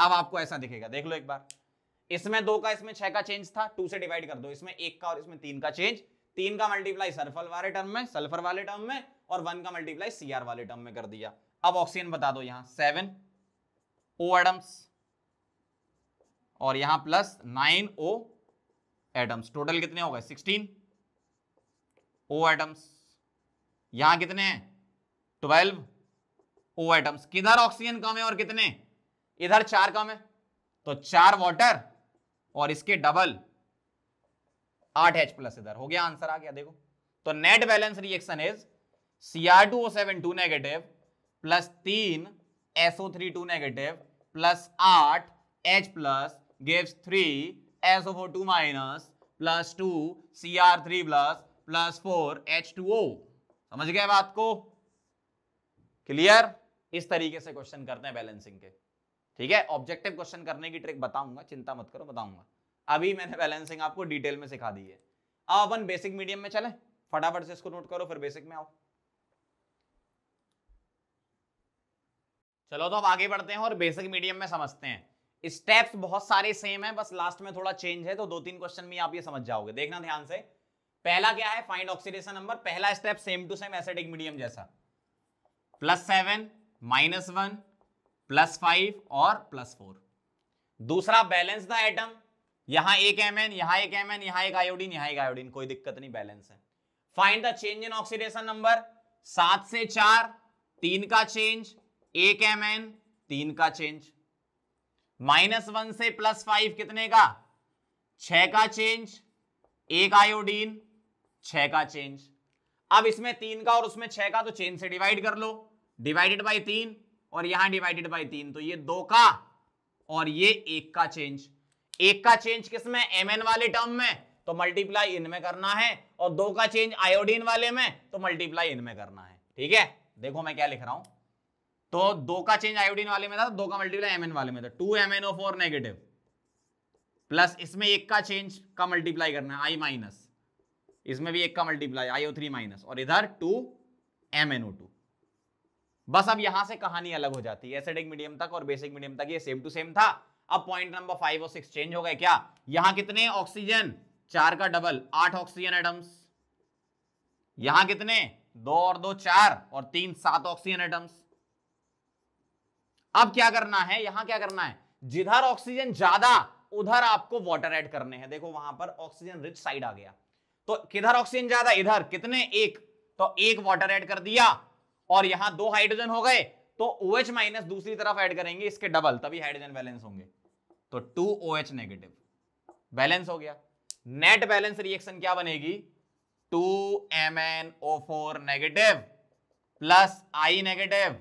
अब आपको ऐसा दिखेगा देख लो एक बार इसमें दो का इसमें छह का चेंज था टू से डिवाइड कर दो इसमें एक का और इसमें तीन का चेंज तीन का मल्टीप्लाई सल्फर वाले टर्म में सल्फर वाले टर्म में और वन का मल्टीप्लाई सी वाले टर्म में कर दिया अब ऑक्सीजन बता दो यहां सेवन ओ एडम्स और यहां plus nine O atoms total कितने हो गए सिक्सटीन ओ एटम्स यहां कितने हैं ट्वेल्व ओ एटम्स किधर ऑक्सीजन कम है और कितने इधर चार कम है तो चार वाटर और इसके डबल आठ एच प्लस इधर हो गया आंसर आ गया देखो तो net balance reaction is C R two O seven two negative plus तीन SO three two negative plus आठ H plus gives three SO four two minus plus two C R three plus plus four H two O समझ गया बात को clear इस तरीके से question करते हैं बैलेंसिंग के ठीक है ऑब्जेक्टिव क्वेश्चन करने की ट्रिक बताऊंगा चिंता मत करो बताऊंगा अभी मैंने बैलेंसिंग आपको डिटेल में सिखा दी है अब अपन बेसिक मीडियम में चले फटाफट से इसको नोट करो फिर बेसिक में आओ चलो तो अब आगे बढ़ते हैं और बेसिक मीडियम में समझते हैं स्टेप्स बहुत सारे सेम है बस लास्ट में थोड़ा चेंज है तो दो तीन क्वेश्चन में आप ये समझ जाओगे देखना ध्यान से पहला क्या है फाइंड ऑक्सीडेशन नंबर पहला step same to same acidic medium जैसा plus seven minus one plus five और प्लस फोर दूसरा बैलेंस द एटम यहां एक एम एन यहां एक एम एन यहां एक आयोडीन यहां एक आयोडीन कोई दिक्कत नहीं बैलेंस है find the change in oxidation number सात से चार तीन का चेंज एक एम एन तीन का चेंज माइनस वन से प्लस फाइव कितने का छ का चेंज एक आयोडीन छह का चेंज अब इसमें तीन का और उसमें छह का तो चेंज से डिवाइड कर लो डिवाइडेड बाई तीन और यहां डिवाइडेड बाई तीन तो ये दो का और ये एक का चेंज एक का चेंज किसमें एम एन वाले टर्म में तो मल्टीप्लाई इनमें करना है और दो का चेंज आयोडीन वाले में तो मल्टीप्लाई इनमें करना है ठीक है देखो मैं क्या लिख रहा हूं तो दो का चेंज आयोडीन वाले में था दो का मल्टीप्लाई एम वाले में था two M N O four negative plus इसमें एक का चेंज का मल्टीप्लाई करना है आई माइनस इसमें भी एक का मल्टीप्लाई आईओ थ्री माइनस और इधर two M N O two बस अब यहां से कहानी अलग हो जाती है एसिडिक मीडियम तक और बेसिक मीडियम तक ये सेम टू सेम था अब पॉइंट नंबर फाइव और सिक्स चेंज हो गए क्या यहां कितने ऑक्सीजन चार का डबल आठ ऑक्सीजन एटम्स यहां कितने दो और दो चार और तीन सात ऑक्सीजन एटम्स अब क्या करना है यहां क्या करना है जिधर ऑक्सीजन ज्यादा उधर आपको वाटर ऐड करने हैं देखो वहां पर ऑक्सीजन रिच साइड आ गया तो किधर ऑक्सीजन ज्यादा इधर कितने एक तो एक वाटर ऐड कर दिया और यहां दो हाइड्रोजन हो गए तो ओ OH माइनस दूसरी तरफ ऐड करेंगे इसके डबल तभी हाइड्रोजन बैलेंस होंगे तो two O OH negative balance हो गया नेट बैलेंस रिएक्शन क्या बनेगी two M N O four negative plus I negative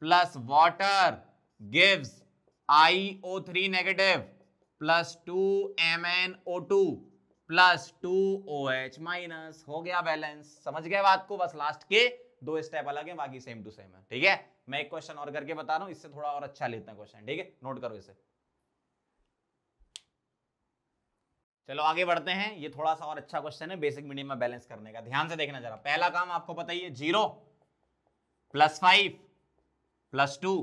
plus water gives I O three negative plus two M N O two plus two O H minus हो गया balance समझ गया बात को बस last के दो स्टेप अलग है बाकी सेम टू सेम है ठीक है मैं एक क्वेश्चन और करके बता रहा हूं इससे थोड़ा और अच्छा लेते हैं क्वेश्चन ठीक है नोट करो इसे चलो आगे बढ़ते हैं ये थोड़ा सा और अच्छा क्वेश्चन है बेसिक मीडियम में बैलेंस करने का ध्यान से देखना जरा पहला काम आपको पता ही है zero plus five plus two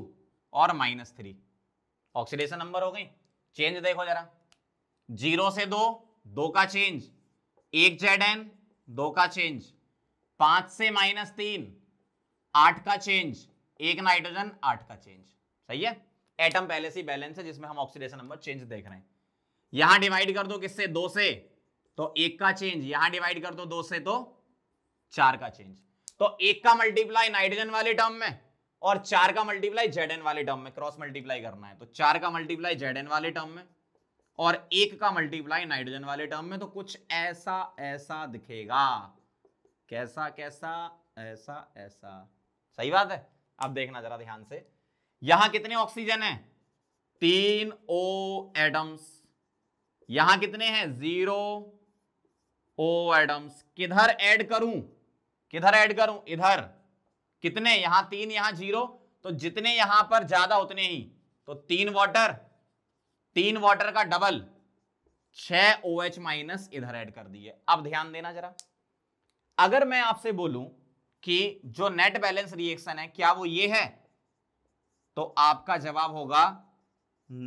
और माइनस थ्री ऑक्सीडेशन नंबर हो गई चेंज देखो जरा जीरो से दो दो का चेंज एक जेड एन दो का चेंज पांच से माइनस तीन आठ का चेंज एक नाइट्रोजन आठ का चेंज सही है एटम पहले से बैलेंस है जिसमें हम ऑक्सीडेशन नंबर चेंज देख रहे हैं यहां डिवाइड कर दो किससे दो से तो एक का चेंज यहां डिवाइड कर दो दो से तो चार का चेंज तो एक का मल्टीप्लाई नाइट्रोजन वाले टर्म में और चार का मल्टीप्लाई जेड वाले टर्म में क्रॉस मल्टीप्लाई करना है तो चार का मल्टीप्लाई जेड वाले टर्म में और एक का मल्टीप्लाई नाइट्रोजन वाले टर्म में तो कुछ ऐसा ऐसा दिखेगा कैसा कैसा ऐसा ऐसा सही बात है अब देखना जरा ध्यान से यहां कितने ऑक्सीजन है तीन ओ एटम्स यहां कितने हैं जीरो ओ एटम्स किधर ऐड करूं किधर ऐड करूं इधर कितने यहां तीन यहां जीरो तो जितने यहां पर ज्यादा उतने ही तो तीन वाटर तीन वाटर का डबल छह ओ एच माइनस इधर ऐड कर दिए अब ध्यान देना जरा अगर मैं आपसे बोलूं कि जो नेट बैलेंस रिएक्शन है क्या वो ये है तो आपका जवाब होगा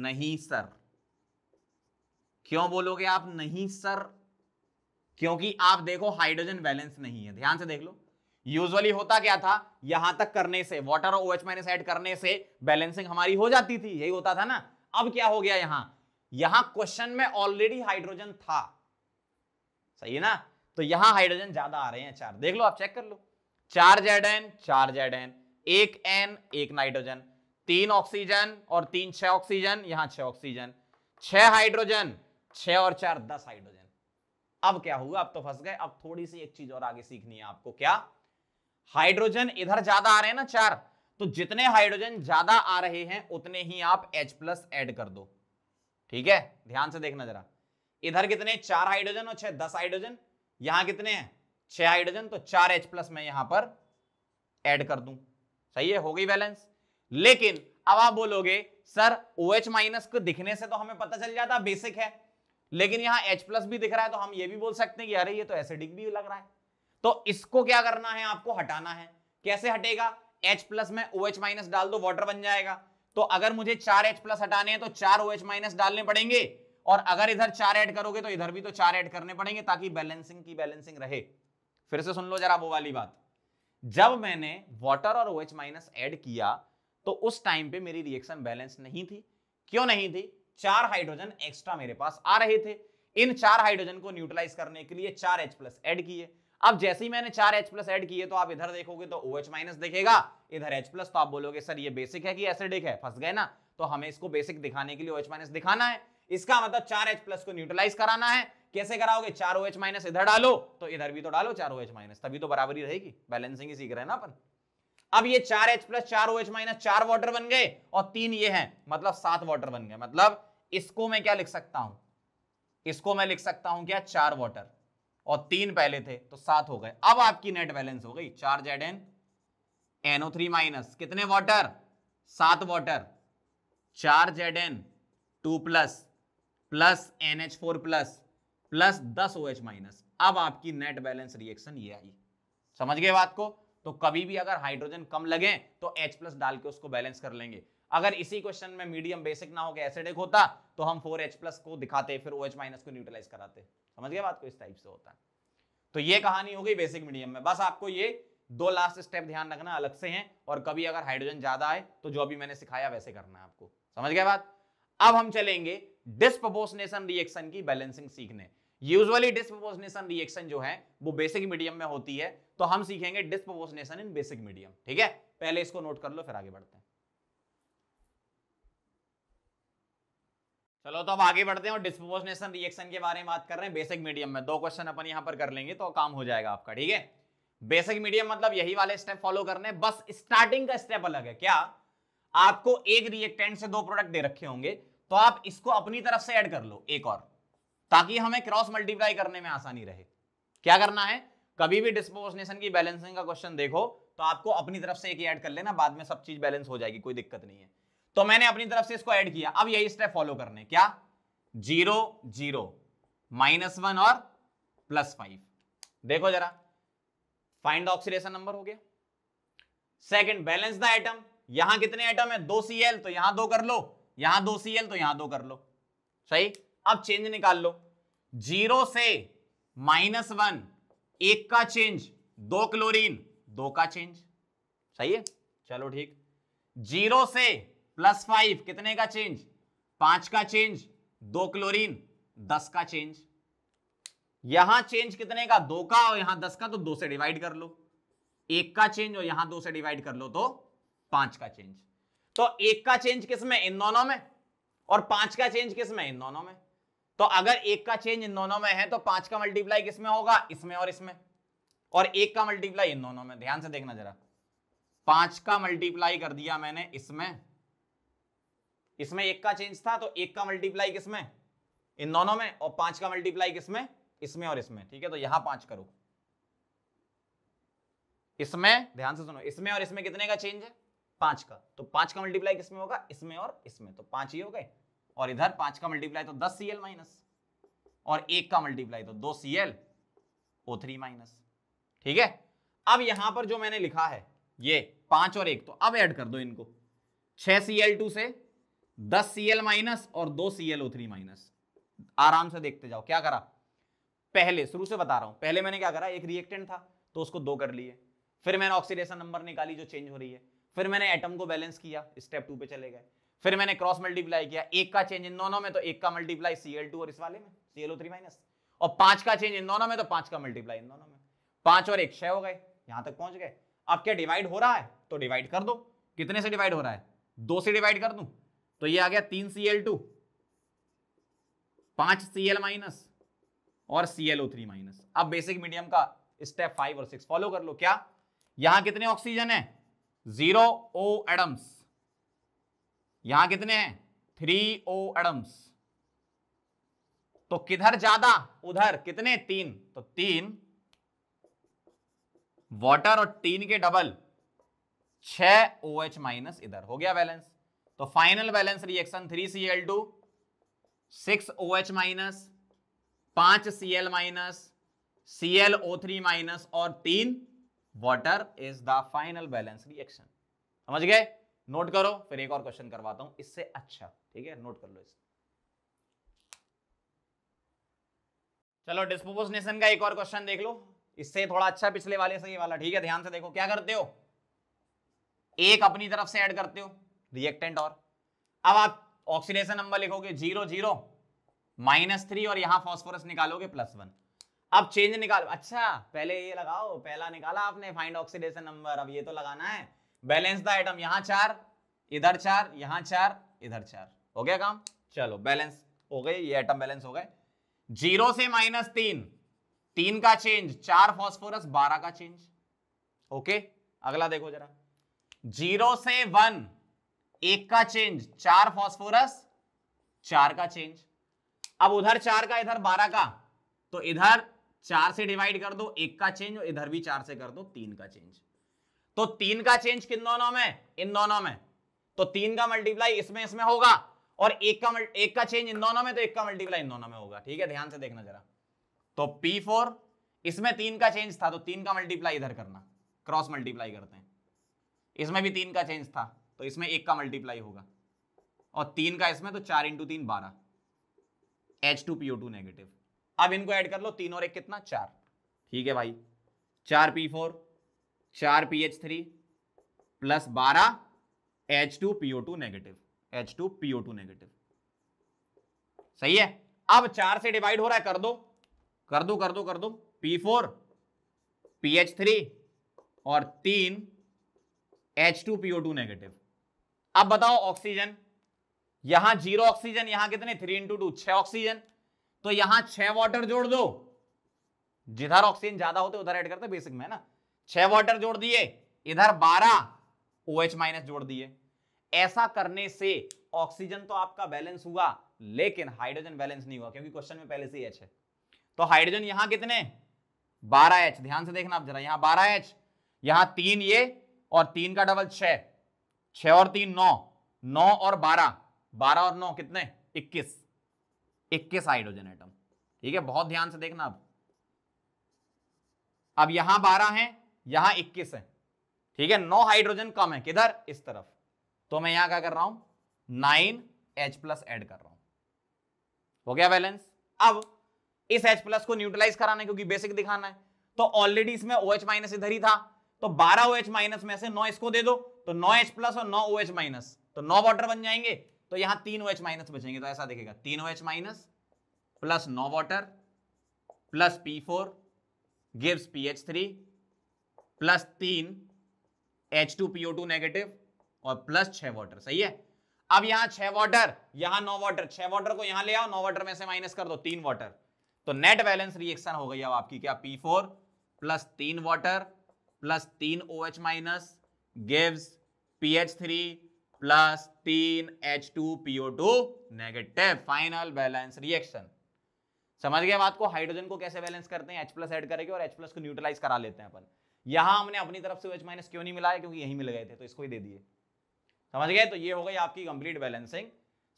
नहीं सर क्यों बोलोगे आप नहीं सर क्योंकि आप देखो हाइड्रोजन बैलेंस नहीं है ध्यान से देख लो यूजुअली होता क्या था यहां तक करने से वाटर और ओएच माइनस ऐड करने से बैलेंसिंग हमारी हो जाती थी यही होता था ना अब क्या हो गया यहां यहां क्वेश्चन में ऑलरेडी हाइड्रोजन था सही है ना तो यहां हाइड्रोजन ज्यादा आ रहे हैं चार देख लो आप चेक कर लो चार जेड एन चार जेड एन एक एन एक नाइट्रोजन तीन ऑक्सीजन और तीन छह ऑक्सीजन यहां छह ऑक्सीजन छह हाइड्रोजन छह और चार दस हाइड्रोजन अब क्या हुआ अब तो फंस गए अब थोड़ी सी एक चीज और आगे सीखनी है आपको क्या हाइड्रोजन इधर ज्यादा आ रहे हैं ना चार तो जितने हाइड्रोजन ज्यादा आ रहे हैं उतने ही आप H प्लस एड कर दो ठीक है ध्यान से देखना जरा इधर कितने चार हाइड्रोजन और छह दस हाइड्रोजन यहां कितने हैं छह हाइड्रोजन तो चार एच प्लस में यहां पर एड कर दू सही है हो गई बैलेंस लेकिन अब आप बोलोगे सर ओ OH माइनस को दिखने से तो हमें पता चल जाता बेसिक है लेकिन यहां H प्लस भी दिख रहा है तो हम ये भी बोल सकते हैं कि अरे ये तो एसिडिक भी लग रहा है तो इसको क्या करना है आपको हटाना है कैसे हटेगा एच प्लस में ओ एच माइनस डाल दो वाटर बन जाएगा तो अगर मुझे चार एच प्लस हटाने हैं तो चार ओ एच माइनस डालने पड़ेंगे और अगर इधर चार ऐड करोगे तो इधर भी तो चार ऐड करने पड़ेंगे ताकि बैलेंसिंग की बैलेंसिंग रहे फिर से सुन लो जरा वो वाली बात जब मैंने वाटर और ओ एच माइनस एड किया तो उस टाइम पे मेरी रिएक्शन बैलेंस नहीं थी क्यों नहीं थी चार हाइड्रोजन एक्स्ट्रा मेरे पास आ रहे थे इन चार हाइड्रोजन को न्यूट्रलाइज करने के लिए चार एच प्लस एड किए अब जैसे ही मैंने चार एच प्लस एड किए तो आप इधर देखोगे तो ओ एच माइनस देखेगा इधर एच प्लस तो आप बोलोगे सर ये बेसिक है कि एसिडिक है फंस गए ना तो हमें इसको बेसिक दिखाने के लिए ओ एच माइनस दिखाना है इसका मतलब चार एच प्लस को न्यूट्रलाइज कराना है कैसे कराओगे चार ओ एच माइनस इधर डालो तो इधर भी तो डालो चार ओ एच माइनस तभी तो बराबरी रहेगी बैलेंसिंग ही सीख रहे हैं ना अपन अब ये चार एच प्लस चार ओ एच माइनस चार वाटर बन गए और तीन ये हैं मतलब सात वाटर बन गए मतलब इसको मैं क्या लिख सकता हूं इसको मैं लिख सकता हूं क्या चार वाटर और तीन पहले थे तो सात हो गए अब आपकी नेट बैलेंस हो गई चार Z N NO three minus कितने वाटर सात वाटर चार Z N two plus plus N H four plus plus दस ओ एच माइनस अब आपकी नेट बैलेंस रिएक्शन ये आई समझ गए बात को तो कभी भी अगर हाइड्रोजन कम लगे तो H प्लस डाल के उसको बैलेंस कर लेंगे अगर इसी क्वेश्चन में मीडियम बेसिक ना हो गया एसिडिक होता तो हम 4H प्लस को दिखाते फिर OH माइनस को न्यूट्रलाइज कराते समझ गए बात को इस टाइप से होता है तो ये कहानी हो गई बेसिक मीडियम में बस आपको ये दो लास्ट स्टेप ध्यान रखना अलग से हैं और कभी अगर हाइड्रोजन ज्यादा आए तो जो अभी मैंने सिखाया वैसे करना है आपको समझ गया बात अब हम चलेंगे डिस्पोसनेशन रिएक्शन की बैलेंसिंग सीखने यूजुअली डिस्पोसनेशन रिएक्शन जो है वो बेसिक मीडियम में होती है तो हम सीखेंगे डिस्पोसनेशन इन बेसिक मीडियम ठीक है पहले इसको नोट कर लो फिर आगे बढ़ते हैं चलो तो अब आगे बढ़ते हैं और डिस्पोजनेशन रिएक्शन के बारे में बात कर रहे हैं बेसिक मीडियम में दो क्वेश्चन अपन यहाँ पर कर लेंगे तो काम हो जाएगा आपका ठीक है बेसिक मीडियम मतलब यही वाले स्टेप फॉलो करने बस स्टार्टिंग का स्टेप अलग है क्या आपको एक रिएक्टेंट से दो प्रोडक्ट दे रखे होंगे तो आप इसको अपनी तरफ से ऐड कर लो एक और ताकि हमें क्रॉस मल्टीप्लाई करने में आसानी रहे क्या करना है कभी भी डिस्पोजनेशन की बैलेंसिंग का क्वेश्चन देखो तो आपको अपनी तरफ से एक ऐड कर लेना बाद में सब चीज बैलेंस हो जाएगी कोई दिक्कत नहीं है तो मैंने अपनी तरफ से इसको ऐड किया अब यही स्टेप फॉलो करने क्या जीरो जीरो माइनस वन और प्लस फाइव देखो जरा फाइंड ऑक्सीडेशन नंबर हो गया सेकंड बैलेंस द आइटम यहां कितने आइटम है दो सी एल तो यहां दो कर लो यहां दो सी एल तो यहां दो कर लो सही अब चेंज निकाल लो जीरो से माइनस वन एक का चेंज दो क्लोरीन दो का चेंज सही है चलो ठीक जीरो से प्लस फाइव कितने का चेंज पांच का चेंज दो क्लोरीन दस का चेंज यहां चेंज कितने का दो का और यहां दस का तो दो से डिवाइड कर लो एक का चेंज और यहां दो से डिवाइड कर लो तो पांच का चेंज तो एक का चेंज किसमें इन दोनों में और पांच का चेंज किसमें इन दोनों में तो अगर एक का चेंज इन दोनों में है तो पांच का मल्टीप्लाई किसमें होगा इसमें और इसमें और एक का मल्टीप्लाई इन दोनों में ध्यान से देखना जरा पांच का मल्टीप्लाई कर दिया मैंने इसमें इसमें एक का चेंज था तो एक का मल्टीप्लाई किसमें इन दोनों में और पांच का मल्टीप्लाई किसमें इसमें और इसमें ठीक है तो यहां पांच करो इसमें ध्यान से सुनो इसमें और इसमें कितने का चेंज है पांच का तो पांच का मल्टीप्लाई किसमें होगा इसमें और इसमें तो पांच ही हो गए और इधर पांच का मल्टीप्लाई तो दस सी एल माइनस और एक का मल्टीप्लाई तो दो C L O three minus ठीक है अब यहां पर जो मैंने लिखा है ये पांच और एक तो अब ऐड कर दो इनको छह सी एल टू से दस सी एल माइनस और दो C L O three minus आराम से देखते जाओ क्या करा पहले शुरू से बता रहा हूं पहले मैंने क्या करा एक रिएक्टेंट था तो उसको दो कर लिए फिर मैंने ऑक्सीडेशन नंबर निकाली जो चेंज हो रही है फिर मैंने एटम को बैलेंस किया स्टेप टू पे चले गए फिर मैंने क्रॉस मल्टीप्लाई किया एक का चेंज इन दोनों में तो एक का मल्टीप्लाई सी एल टू और इस वाले में C L O three minus और पांच का चेंज इन दोनों में तो पांच का मल्टीप्लाई इन दोनों में पांच और एक छह हो गए यहां तक पहुंच गए अब क्या डिवाइड हो रहा है तो डिवाइड कर दो कितने से डिवाइड हो रहा है दो से डिवाइड कर दूं तो ये आ गया तीन सी एल टू पांच सी एल माइनस और C L O three minus अब बेसिक मीडियम का स्टेप फाइव और सिक्स फॉलो कर लो क्या यहां कितने ऑक्सीजन है जीरो ओ एडम्स यहां कितने हैं थ्री ओ एडम्स तो किधर ज्यादा उधर कितने तीन तो तीन वाटर और तीन के डबल छ ओ एच माइनस इधर हो गया बैलेंस तो final balance reaction three C L two six O H minus पांच C L minus C L O three minus और तीन water is the final balance reaction समझ गए नोट करो फिर एक और क्वेश्चन करवाता हूं इससे अच्छा ठीक है नोट कर लो इस चलो डिस्पोपोजनेशन का एक और क्वेश्चन देख लो इससे थोड़ा अच्छा पिछले वाले से ये वाला ठीक है ध्यान से देखो क्या करते हो एक अपनी तरफ से ऐड करते हो रिएक्टेंट और अब आप ऑक्सीडेशन नंबर लिखोगे जीरो जीरो माइनस थ्री और यहां फॉस्फोरस निकालोगे प्लस वन अब चेंज निकालो अच्छा पहले ये लगाओ पहला निकाला आपने फाइंड ऑक्सीडेशन नंबर अब ये तो लगाना है बैलेंस द आइटम यहां चार इधर चार यहां चार इधर चार हो गया काम चलो बैलेंस हो गई ये आइटम बैलेंस हो गए जीरो से माइनस तीन तीन का चेंज चार फॉस्फोरस बारह का चेंज ओके अगला देखो जरा जीरो से वन एक का चेंज चार फॉस्फोरस चार का चेंज अब उधर चार का इधर बारह का तो इधर चार से डिवाइड कर दो एक का चेंज और इधर भी चार से कर दो तीन का चेंज तो तीन का चेंज किन दोनों में इन दोनों में तो तीन का मल्टीप्लाई इसमें इसमें होगा और एक का एक का चेंज इन दोनों में तो एक का मल्टीप्लाई इन दोनों में होगा ठीक है ध्यान से देखना जरा तो पी फोर इसमें तीन का चेंज था तो तीन का मल्टीप्लाई इधर करना क्रॉस मल्टीप्लाई करते हैं इसमें भी तीन का चेंज था तो इसमें एक का मल्टीप्लाई होगा और तीन का इसमें तो चार इंटू तीन बारह H two PO two negative अब इनको ऐड कर लो तीन और एक कितना चार ठीक है भाई चार पी फोर चार पी एच थ्री प्लस बारह H two PO two negative H two PO two negative सही है अब चार से डिवाइड हो रहा है कर दो कर दो कर दो कर दो P four P H three और तीन H two PO two negative अब बताओ ऑक्सीजन यहां जीरो ऑक्सीजन यहां कितने थ्री इंटू टू छह ऑक्सीजन तो यहां छह वाटर जोड़ दो जिधर ऑक्सीजन ज्यादा होते उधर ऐड करते बेसिक में ना छह वाटर जोड़ दिए इधर बारह ओ एच माइनस जोड़ दिए ऐसा करने से ऑक्सीजन तो आपका बैलेंस हुआ लेकिन हाइड्रोजन बैलेंस नहीं हुआ क्योंकि क्वेश्चन में पहले से एच है तो हाइड्रोजन यहां कितने बारह एच ध्यान से देखना आप जरा यहां बारह एच यहां तीन ये और तीन का डबल छह छ और तीन नौ नौ और बारह बारह और नौ कितने इक्कीस इक्कीस हाइड्रोजन एटम ठीक है बहुत ध्यान से देखना अब अब यहां बारह है यहां इक्कीस है ठीक है नौ हाइड्रोजन कम है किधर इस तरफ तो मैं यहां क्या कर रहा हूं नाइन एच प्लस एड कर रहा हूं हो गया बैलेंस अब इस एच प्लस को न्यूट्रलाइज कराना है क्योंकि बेसिक दिखाना है तो ऑलरेडी इसमें ओ OH माइनस इधर ही था तो बारह ओ OH माइनस में से नौ इसको दे दो तो नौ एच प्लस और नौ ओ एच माइनस तो नौ वाटर बन जाएंगे तो यहां तीन ओ एच माइनस बचेंगे तो ऐसा देखेगा तीन ओ एच माइनस प्लस नौ water plus P four gives P H three plus तीन H two PO two negative और प्लस छह वाटर सही है अब यहां छह वाटर यहां नौ वाटर छह वाटर को यहां ले आओ नौ वाटर में से माइनस कर दो तीन वाटर तो नेट बैलेंस रिएक्शन हो गई अब आपकी क्या पी फोर प्लस तीन वाटर प्लस तीन O H minus gives P H three plus तीन H two PO two negative final balance reaction समझ गए बात को हाइड्रोजन को कैसे बैलेंस करते हैं H प्लस एड करेंगे और H प्लस को न्यूट्रलाइज करा लेते हैं अपन यहां हमने अपनी तरफ से H माइनस क्यों नहीं मिलाया क्योंकि यही मिल गए थे तो इसको ही दे दिए समझ गए तो ये हो गई आपकी कंप्लीट बैलेंसिंग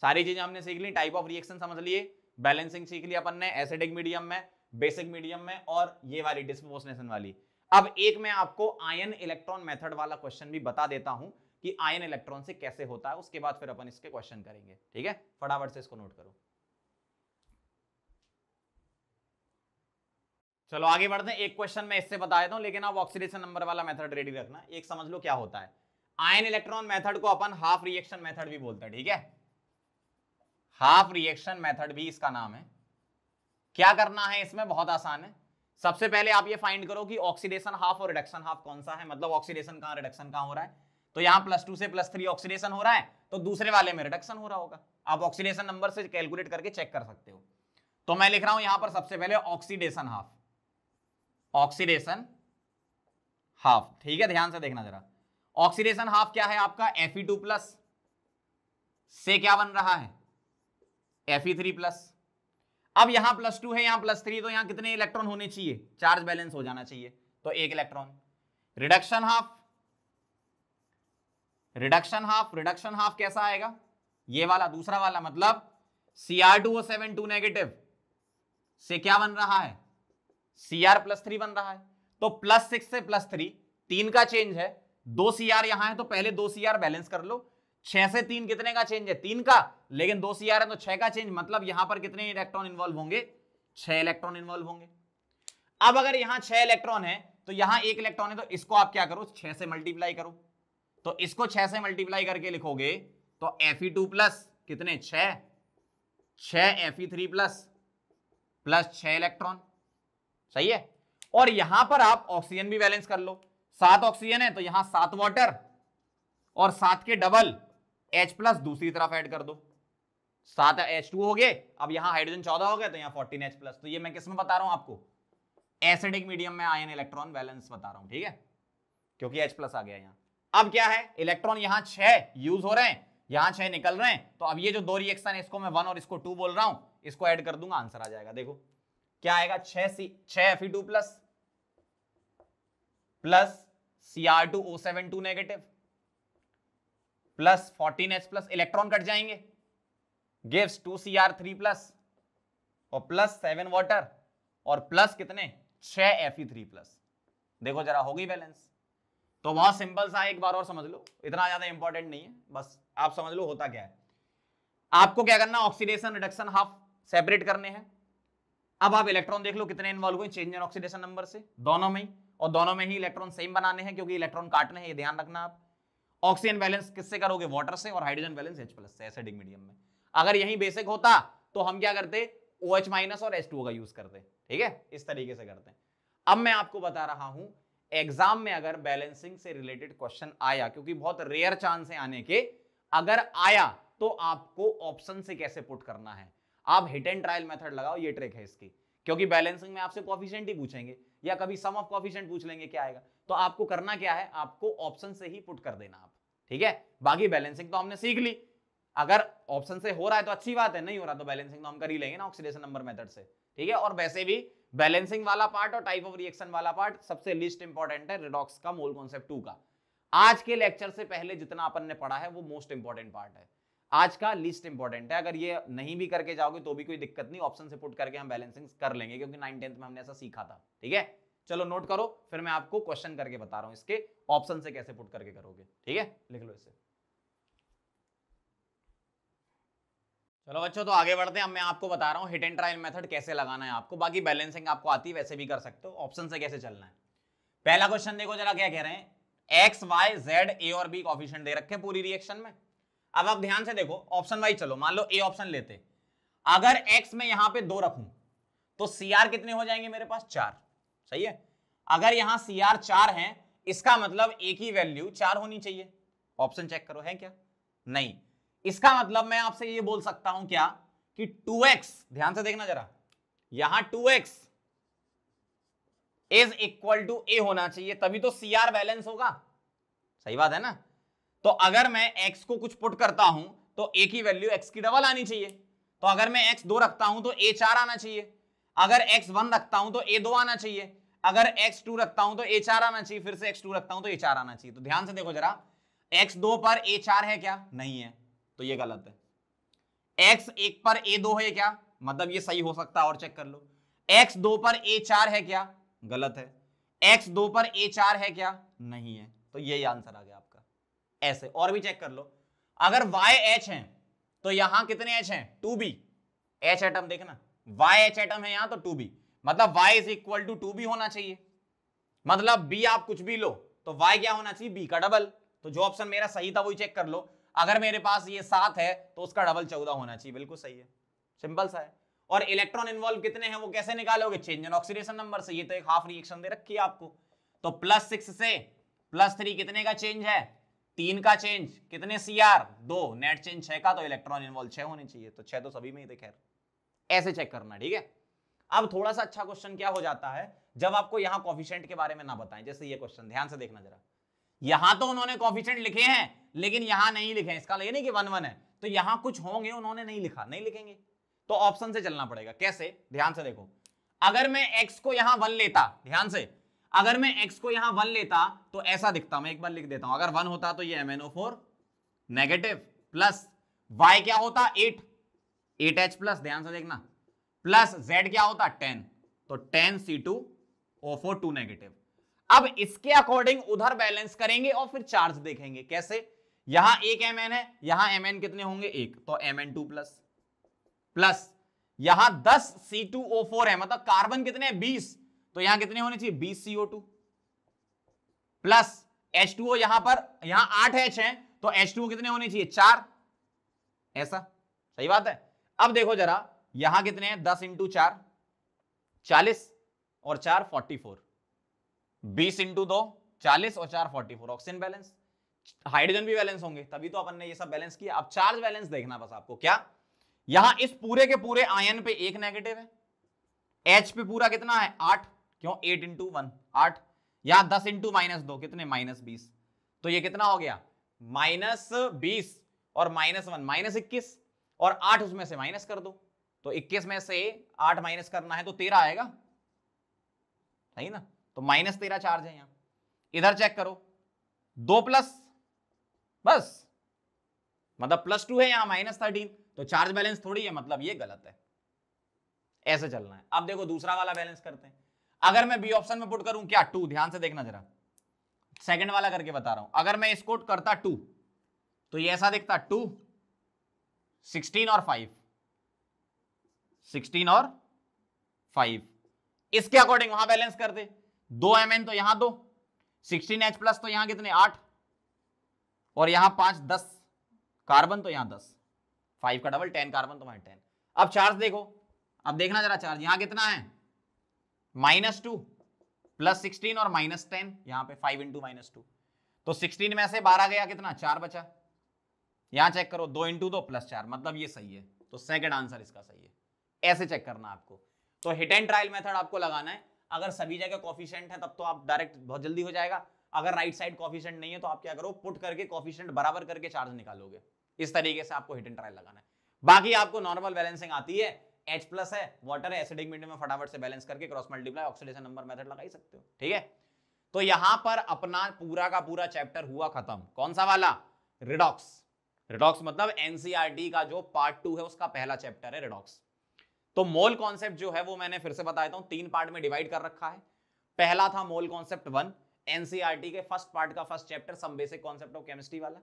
सारी चीजें हमने सीख ली टाइप ऑफ रिएक्शन समझ लिए बैलेंसिंग सीख ली अपन ने एसिडिक मीडियम में बेसिक मीडियम में और ये वाली डिस्पोसनेशन वाली अब एक मैं आपको आयन इलेक्ट्रॉन मेथड वाला क्वेश्चन भी बता देता हूं कि आयन इलेक्ट्रॉन से कैसे होता है उसके बाद फिर अपन इसके क्वेश्चन करेंगे ठीक है फटाफट से इसको नोट करो चलो आगे बढ़ते हैं एक क्वेश्चन मैं इससे बता देता हूं लेकिन आप ऑक्सीडेशन नंबर वाला मेथड रेडी रखना एक समझ लो क्या होता है आयन इलेक्ट्रॉन मेथड को अपन हाफ रिएक्शन मेथड भी बोलते हैं ठीक है हाफ रिएक्शन मेथड भी इसका नाम है क्या करना है इसमें बहुत आसान है सबसे पहले आप ये फाइंड करो कि ऑक्सीडेशन हाफ और रिडक्शन हाफ कौन सा है मतलब ऑक्सीडेशन कहां रिडक्शन कहां हो रहा है तो यहाँ प्लस टू से प्लस थ्री ऑक्सीडेशन हो रहा है तो दूसरे वाले में रिडक्शन हो रहा होगा आप ऑक्सीडेशन नंबर से कैलकुलेट करके चेक कर सकते हो तो मैं लिख रहा हूं यहां पर सबसे पहले ऑक्सीडेशन हाफ ऑक्सीडेशन हाफ ठीक है ध्यान से देखना जरा ऑक्सीडेशन हाफ क्या है आपका एफ प्लस से क्या बन रहा है एफ प्लस अब यहां प्लस टू है यहां प्लस थ्री तो यहां कितने इलेक्ट्रॉन होने चाहिए चार्ज बैलेंस हो जाना चाहिए तो एक electron reduction half reduction half reduction half कैसा आएगा ये वाला दूसरा वाला मतलब R two O seven two negative से क्या बन रहा है सी आर प्लस थ्री बन रहा है तो प्लस सिक्स से प्लस थ्री तीन का चेंज है दो सीआर यहां है तो पहले दो सी आर बैलेंस कर लो छह से तीन कितने का चेंज है तीन का लेकिन दो सी आर है तो छह का चेंज मतलब यहां पर कितने इलेक्ट्रॉन इन्वॉल्व होंगे छह इलेक्ट्रॉन इन्वॉल्व होंगे अब अगर यहां छह इलेक्ट्रॉन है तो यहां एक इलेक्ट्रॉन है तो इसको आप क्या करो छह से मल्टीप्लाई करो तो इसको छह से मल्टीप्लाई करके लिखोगे तो एफ टू प्लस कितने छह एफ थ्री प्लस प्लस छ इलेक्ट्रॉन सही है और यहां पर आप ऑक्सीजन भी बैलेंस कर लो सात ऑक्सीजन है तो यहां सात वाटर और सात के डबल एच प्लस दूसरी तरफ ऐड कर दो सात एच टू हो गए अब यहां हाइड्रोजन चौदह हो गए तो यहां फोर्टीन एच प्लस तो ये मैं किसमें बता रहा हूं आपको एसिडिक मीडियम में आयन इलेक्ट्रॉन बैलेंस बता रहा हूं ठीक है क्योंकि एच प्लस आ गया यहां अब क्या है इलेक्ट्रॉन यहां छह यूज हो रहे हैं यहां छह निकल रहे हैं तो अब ये जो दो रिएक्शन है इसको मैं वन और इसको टू बोल रहा हूं इसको ऐड कर दूंगा आंसर आ जाएगा देखो क्या आएगा छह सी छह F two plus plus C R two O seven two negative plus fourteen H plus electron cut जाएंगे gives two C R three plus और प्लस सेवन वाटर और प्लस कितने छह एफ थ्री प्लस देखो जरा होगी balance तो बहुत सिंपल सा एक बार और समझ लो इतना ज्यादा इंपॉर्टेंट नहीं है बस आप समझ लो होता क्या है आपको क्या करना ऑक्सीडेशन रिडक्शन हाफ सेपरेट करने हैं अब आप इलेक्ट्रॉन देख लो कितने इन्वॉल्व हुए चेंज इन ऑक्सीडेशन नंबर से दोनों में ही और दोनों में ही इलेक्ट्रॉन सेम बनाने हैं क्योंकि इलेक्ट्रॉन काटने हैं ये ध्यान रखना आप ऑक्सीजन बैलेंस किससे करोगे वाटर से और हाइड्रोजन बैलेंस एच प्लस से एसिडिक मीडियम में अगर यही बेसिक होता तो हम क्या करते ओ OH माइनस और एस का यूज करते ठीक है इस तरीके से करते हैं अब मैं आपको बता रहा हूं एग्जाम में अगर बैलेंसिंग से रिलेटेड क्वेश्चन आया क्योंकि बहुत रेयर चांस है आने के अगर आया तो आपको ऑप्शन से कैसे पुट करना है आप हिट एंड ट्रायल मेथड लगाओ ये ट्रिक है इसकी क्योंकि बैलेंसिंग में आपसे कॉफिशेंट ही पूछेंगे या कभी सम ऑफ कॉफिशेंट पूछ लेंगे क्या आएगा तो आपको करना क्या है आपको ऑप्शन से ही पुट कर देना आप ठीक है बाकी बैलेंसिंग तो हमने सीख ली अगर ऑप्शन से हो रहा है तो अच्छी बात है नहीं हो रहा तो बैलेंसिंग तो हम कर ही लेंगे ना ऑक्सीडेशन नंबर मेथड से ठीक है और वैसे भी बैलेंसिंग वाला पार्ट और टाइप ऑफ रिएक्शन वाला पार्ट सबसे लिस्ट इंपॉर्टेंट है रिडॉक्स का मोल कॉन्सेप्ट टू का आज के लेक्चर से पहले जितना अपन ने पढ़ा है वो मोस्ट इंपॉर्टेंट पार्ट है आज का लिस्ट इंपॉर्टेंट है अगर ये नहीं भी करके जाओगे तो भी कोई दिक्कत नहीं ऑप्शन से पुट करके हम बैलेंसिंग कर लेंगे क्योंकि नाइन टेंथ में हमने ऐसा सीखा था ठीक है चलो नोट करो फिर मैं आपको क्वेश्चन करके बता रहा हूँ इसके ऑप्शन से कैसे पुट करके करोगे ठीक है लिख लो इसे चलो बच्चों तो आगे बढ़ते हैं अब मैं आपको बता रहा हूँ हिट एंड ट्रायल मेथड कैसे लगाना है आपको बाकी बैलेंसिंग आपको आती है वैसे भी कर सकते हो ऑप्शन से कैसे चलना है पहला क्वेश्चन देखो जरा क्या कह रहे हैं एक्स वाई जेड ए और बी कॉफिशियंट दे रखे पूरी रिएक्शन में अब आप ध्यान से देखो ऑप्शन वाई चलो मान लो ए ऑप्शन लेते अगर एक्स में यहां पे दो रखूं तो सी आर कितने हो जाएंगे मेरे पास चार सही है अगर यहां सी आर चार है इसका मतलब ए की वैल्यू चार होनी चाहिए ऑप्शन चेक करो है क्या नहीं इसका मतलब मैं आपसे ये बोल सकता हूं क्या कि 2x ध्यान से देखना जरा यहां 2x इज इक्वल टू ए होना चाहिए तभी तो सी आर बैलेंस होगा सही बात है ना तो अगर मैं x को कुछ पुट करता हूं तो a की वैल्यू x की डबल आनी चाहिए तो अगर मैं x दो रखता हूं तो a चार आना चाहिए अगर x वन रखता हूं तो a दो आना चाहिए अगर x टू रखता हूं तो a चार आना चाहिए फिर से x टू रखता हूं तो a चार आना चाहिए तो ध्यान से देखो जरा x दो पर a चार है क्या नहीं है तो ये गलत है एक्स एक पर ए दो है क्या मतलब ये सही हो सकता है और चेक कर लो एक्स दो पर ए चार है क्या गलत है एक्स दो पर ए चार है क्या नहीं है तो यही आंसर आ गया आपका ऐसे और भी चेक कर लो अगर वाई एच है तो यहां कितने एच हैं टू बी एच एटम देखना वाई एच एटम है यहां तो टू बी मतलब y is equal to two B होना चाहिए मतलब b आप कुछ भी लो तो y क्या होना चाहिए b का डबल तो जो ऑप्शन मेरा सही था वही चेक कर लो अगर मेरे पास ये सात है तो उसका डबल चौदह होना चाहिए बिल्कुल सही है सिंपल सा है और इलेक्ट्रॉन इन्वॉल्व कितने हैं वो कैसे निकालोगे चेंज इन ऑक्सीडेशन नंबर से ये तो एक हाफ रिएक्शन दे रखी है आपको तो प्लस सिक्स से प्लस थ्री कितने का चेंज है तीन का चेंज कितने सी आर दो नेट चेंज छह का तो इलेक्ट्रॉन इन्वॉल्व छह होने चाहिए तो छह तो सभी में ही थे खैर ऐसे चेक करना ठीक है अब थोड़ा सा अच्छा क्वेश्चन क्या हो जाता है जब आपको यहाँ कॉफिशेंट के बारे में ना बताएं जैसे ये क्वेश्चन ध्यान से देखना जरा यहां तो उन्होंने कॉफिशेंट लिखे हैं लेकिन यहां नहीं लिखे इसका मतलब ये नहीं कि वन वन है तो यहां कुछ होंगे उन्होंने नहीं लिखा नहीं लिखेंगे तो ऑप्शन से चलना पड़ेगा कैसे ध्यान से देखो अगर मैं एक्स को यहां वन लेता ध्यान से अगर मैं एक्स को यहां वन लेता तो ऐसा दिखता मैं एक बार लिख देता हूं अगर वन होता तो ये M N O four negative plus Y क्या होता एट एट एच प्लस ध्यान से देखना प्लस जेड क्या होता टेन तो ten C two O four two negative अब इसके अकॉर्डिंग उधर बैलेंस करेंगे और फिर चार्ज देखेंगे कैसे यहां एक एम है यहां एम कितने होंगे एक तो M N two plus plus यहां दस सी टू ओ फोर है मतलब कार्बन कितने हैं बीस तो यहां कितने होने चाहिए बीस C O two plus H two O यहां पर यहां आठ एच है तो एच टू कितने होने चाहिए चार ऐसा सही बात है अब देखो जरा यहां कितने हैं दस इंटू चार चालीस और चार फोर्टी फोर बीस इंटू दो चालीस और चार forty four oxygen balance hydrogen भी बैलेंस होंगे तभी तो अपन ने ये सब बैलेंस किया अब चार्ज बैलेंस देखना बस आपको क्या यहां इस पूरे के पूरे आयन पे एक नेगेटिव है एच पे पूरा कितना है आठ क्यों एट इंटू वन आठ यहां दस इंटू माइनस दो कितने माइनस बीस तो ये कितना हो गया माइनस बीस और माइनस वन माइनस इक्कीस और आठ उसमें से माइनस कर दो तो इक्कीस में से आठ माइनस करना है तो तेरह आएगा सही ना तो माइनस तेरह चार्ज है यहां इधर चेक करो दो प्लस बस मतलब प्लस टू है यहां माइनस थर्टीन तो चार्ज बैलेंस थोड़ी है मतलब ये गलत है ऐसे चलना है अब देखो दूसरा वाला बैलेंस करते हैं अगर मैं बी ऑप्शन में पुट करूं क्या टू ध्यान से देखना जरा सेकंड वाला करके बता रहा हूं अगर मैं इसको करता टू तो ये ऐसा दिखता टू सिक्सटीन और फाइव सिक्सटीन और फाइव इसके अकॉर्डिंग वहां बैलेंस कर दे दो एम तो यहां दो सिक्सटीन एच प्लस तो यहां कितने आठ और यहां पांच दस कार्बन तो यहां दस फाइव का डबल टेन कार्बन तो वहां टेन अब चार्ज देखो अब देखना जरा चार्ज यहां कितना है माइनस टू प्लस सिक्सटीन और माइनस टेन यहां पर फाइव इंटू माइनस टू तो सिक्सटीन में से बारह गया कितना चार बचा यहां चेक करो दो इंटू दो प्लस चार मतलब ये सही है तो सेकंड आंसर इसका सही है ऐसे चेक करना आपको तो हिट एंड ट्रायल मेथड आपको लगाना है अगर सभी जगह कॉफिशेंट है तब तो आप डायरेक्ट बहुत जल्दी हो जाएगा अगर राइट साइड कॉफिशेंट नहीं है तो आप क्या करो पुट करके कॉफिशेंट बराबर करके चार्ज निकालोगे इस तरीके से आपको हिट एंड ट्रायल लगाना है बाकी आपको नॉर्मल बैलेंसिंग आती है एच प्लस है वाटर है एसिडिक मीडियम में फटाफट से बैलेंस करके cross multiply oxidation number method लगा ही सकते हो ठीक है तो यहां पर अपना पूरा का पूरा चैप्टर हुआ खत्म कौन सा वाला रिडॉक्स रिडॉक्स मतलब एनसीआरटी e का जो पार्ट टू है उसका पहला चैप्टर है रिडॉक्स तो मोल कॉन्सेप्ट जो है वो मैंने फिर से बताया था तीन पार्ट में डिवाइड कर रखा है पहला था मोल कॉन्सेप्ट वन एनसीआरटी के फर्स्ट पार्ट का first chapter some basic concept of chemistry वाला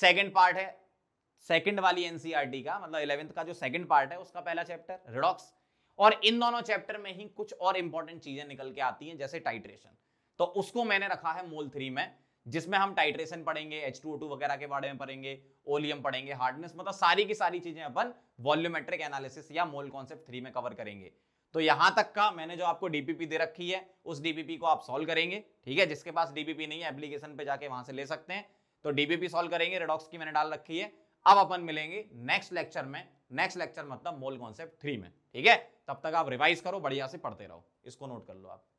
सेकंड पार्ट है सेकंड वाली एनसीआरटी e का मतलब इलेवेंथ का जो सेकंड पार्ट है उसका पहला चैप्टर रिडॉक्स और इन दोनों चैप्टर में ही कुछ और इंपॉर्टेंट चीजें निकल के आती हैं जैसे टाइट्रेशन तो उसको मैंने रखा है मोल थ्री में जिसमें हम टाइट्रेशन पढ़ेंगे एच वगैरह के बारे में पढ़ेंगे ओलियम पढ़ेंगे हार्डनेस मतलब सारी की सारी चीजें अपन वॉल्यूमेट्रिक एनालिसिस या मोल कॉन्सेप्ट थ्री में कवर करेंगे तो यहां तक का मैंने जो आपको डीपीपी दे रखी है उस डीपीपी को आप सॉल्व करेंगे ठीक है जिसके पास डीपीपी नहीं है एप्लीकेशन पे जाके वहां से ले सकते हैं तो डीपीपी सॉल्व करेंगे रेडॉक्स की मैंने डाल रखी है अब अपन मिलेंगे नेक्स्ट लेक्चर में नेक्स्ट लेक्चर मतलब मोल कॉन्सेप्ट थ्री में ठीक है तब तक आप रिवाइज करो बढ़िया से पढ़ते रहो इसको नोट कर लो आप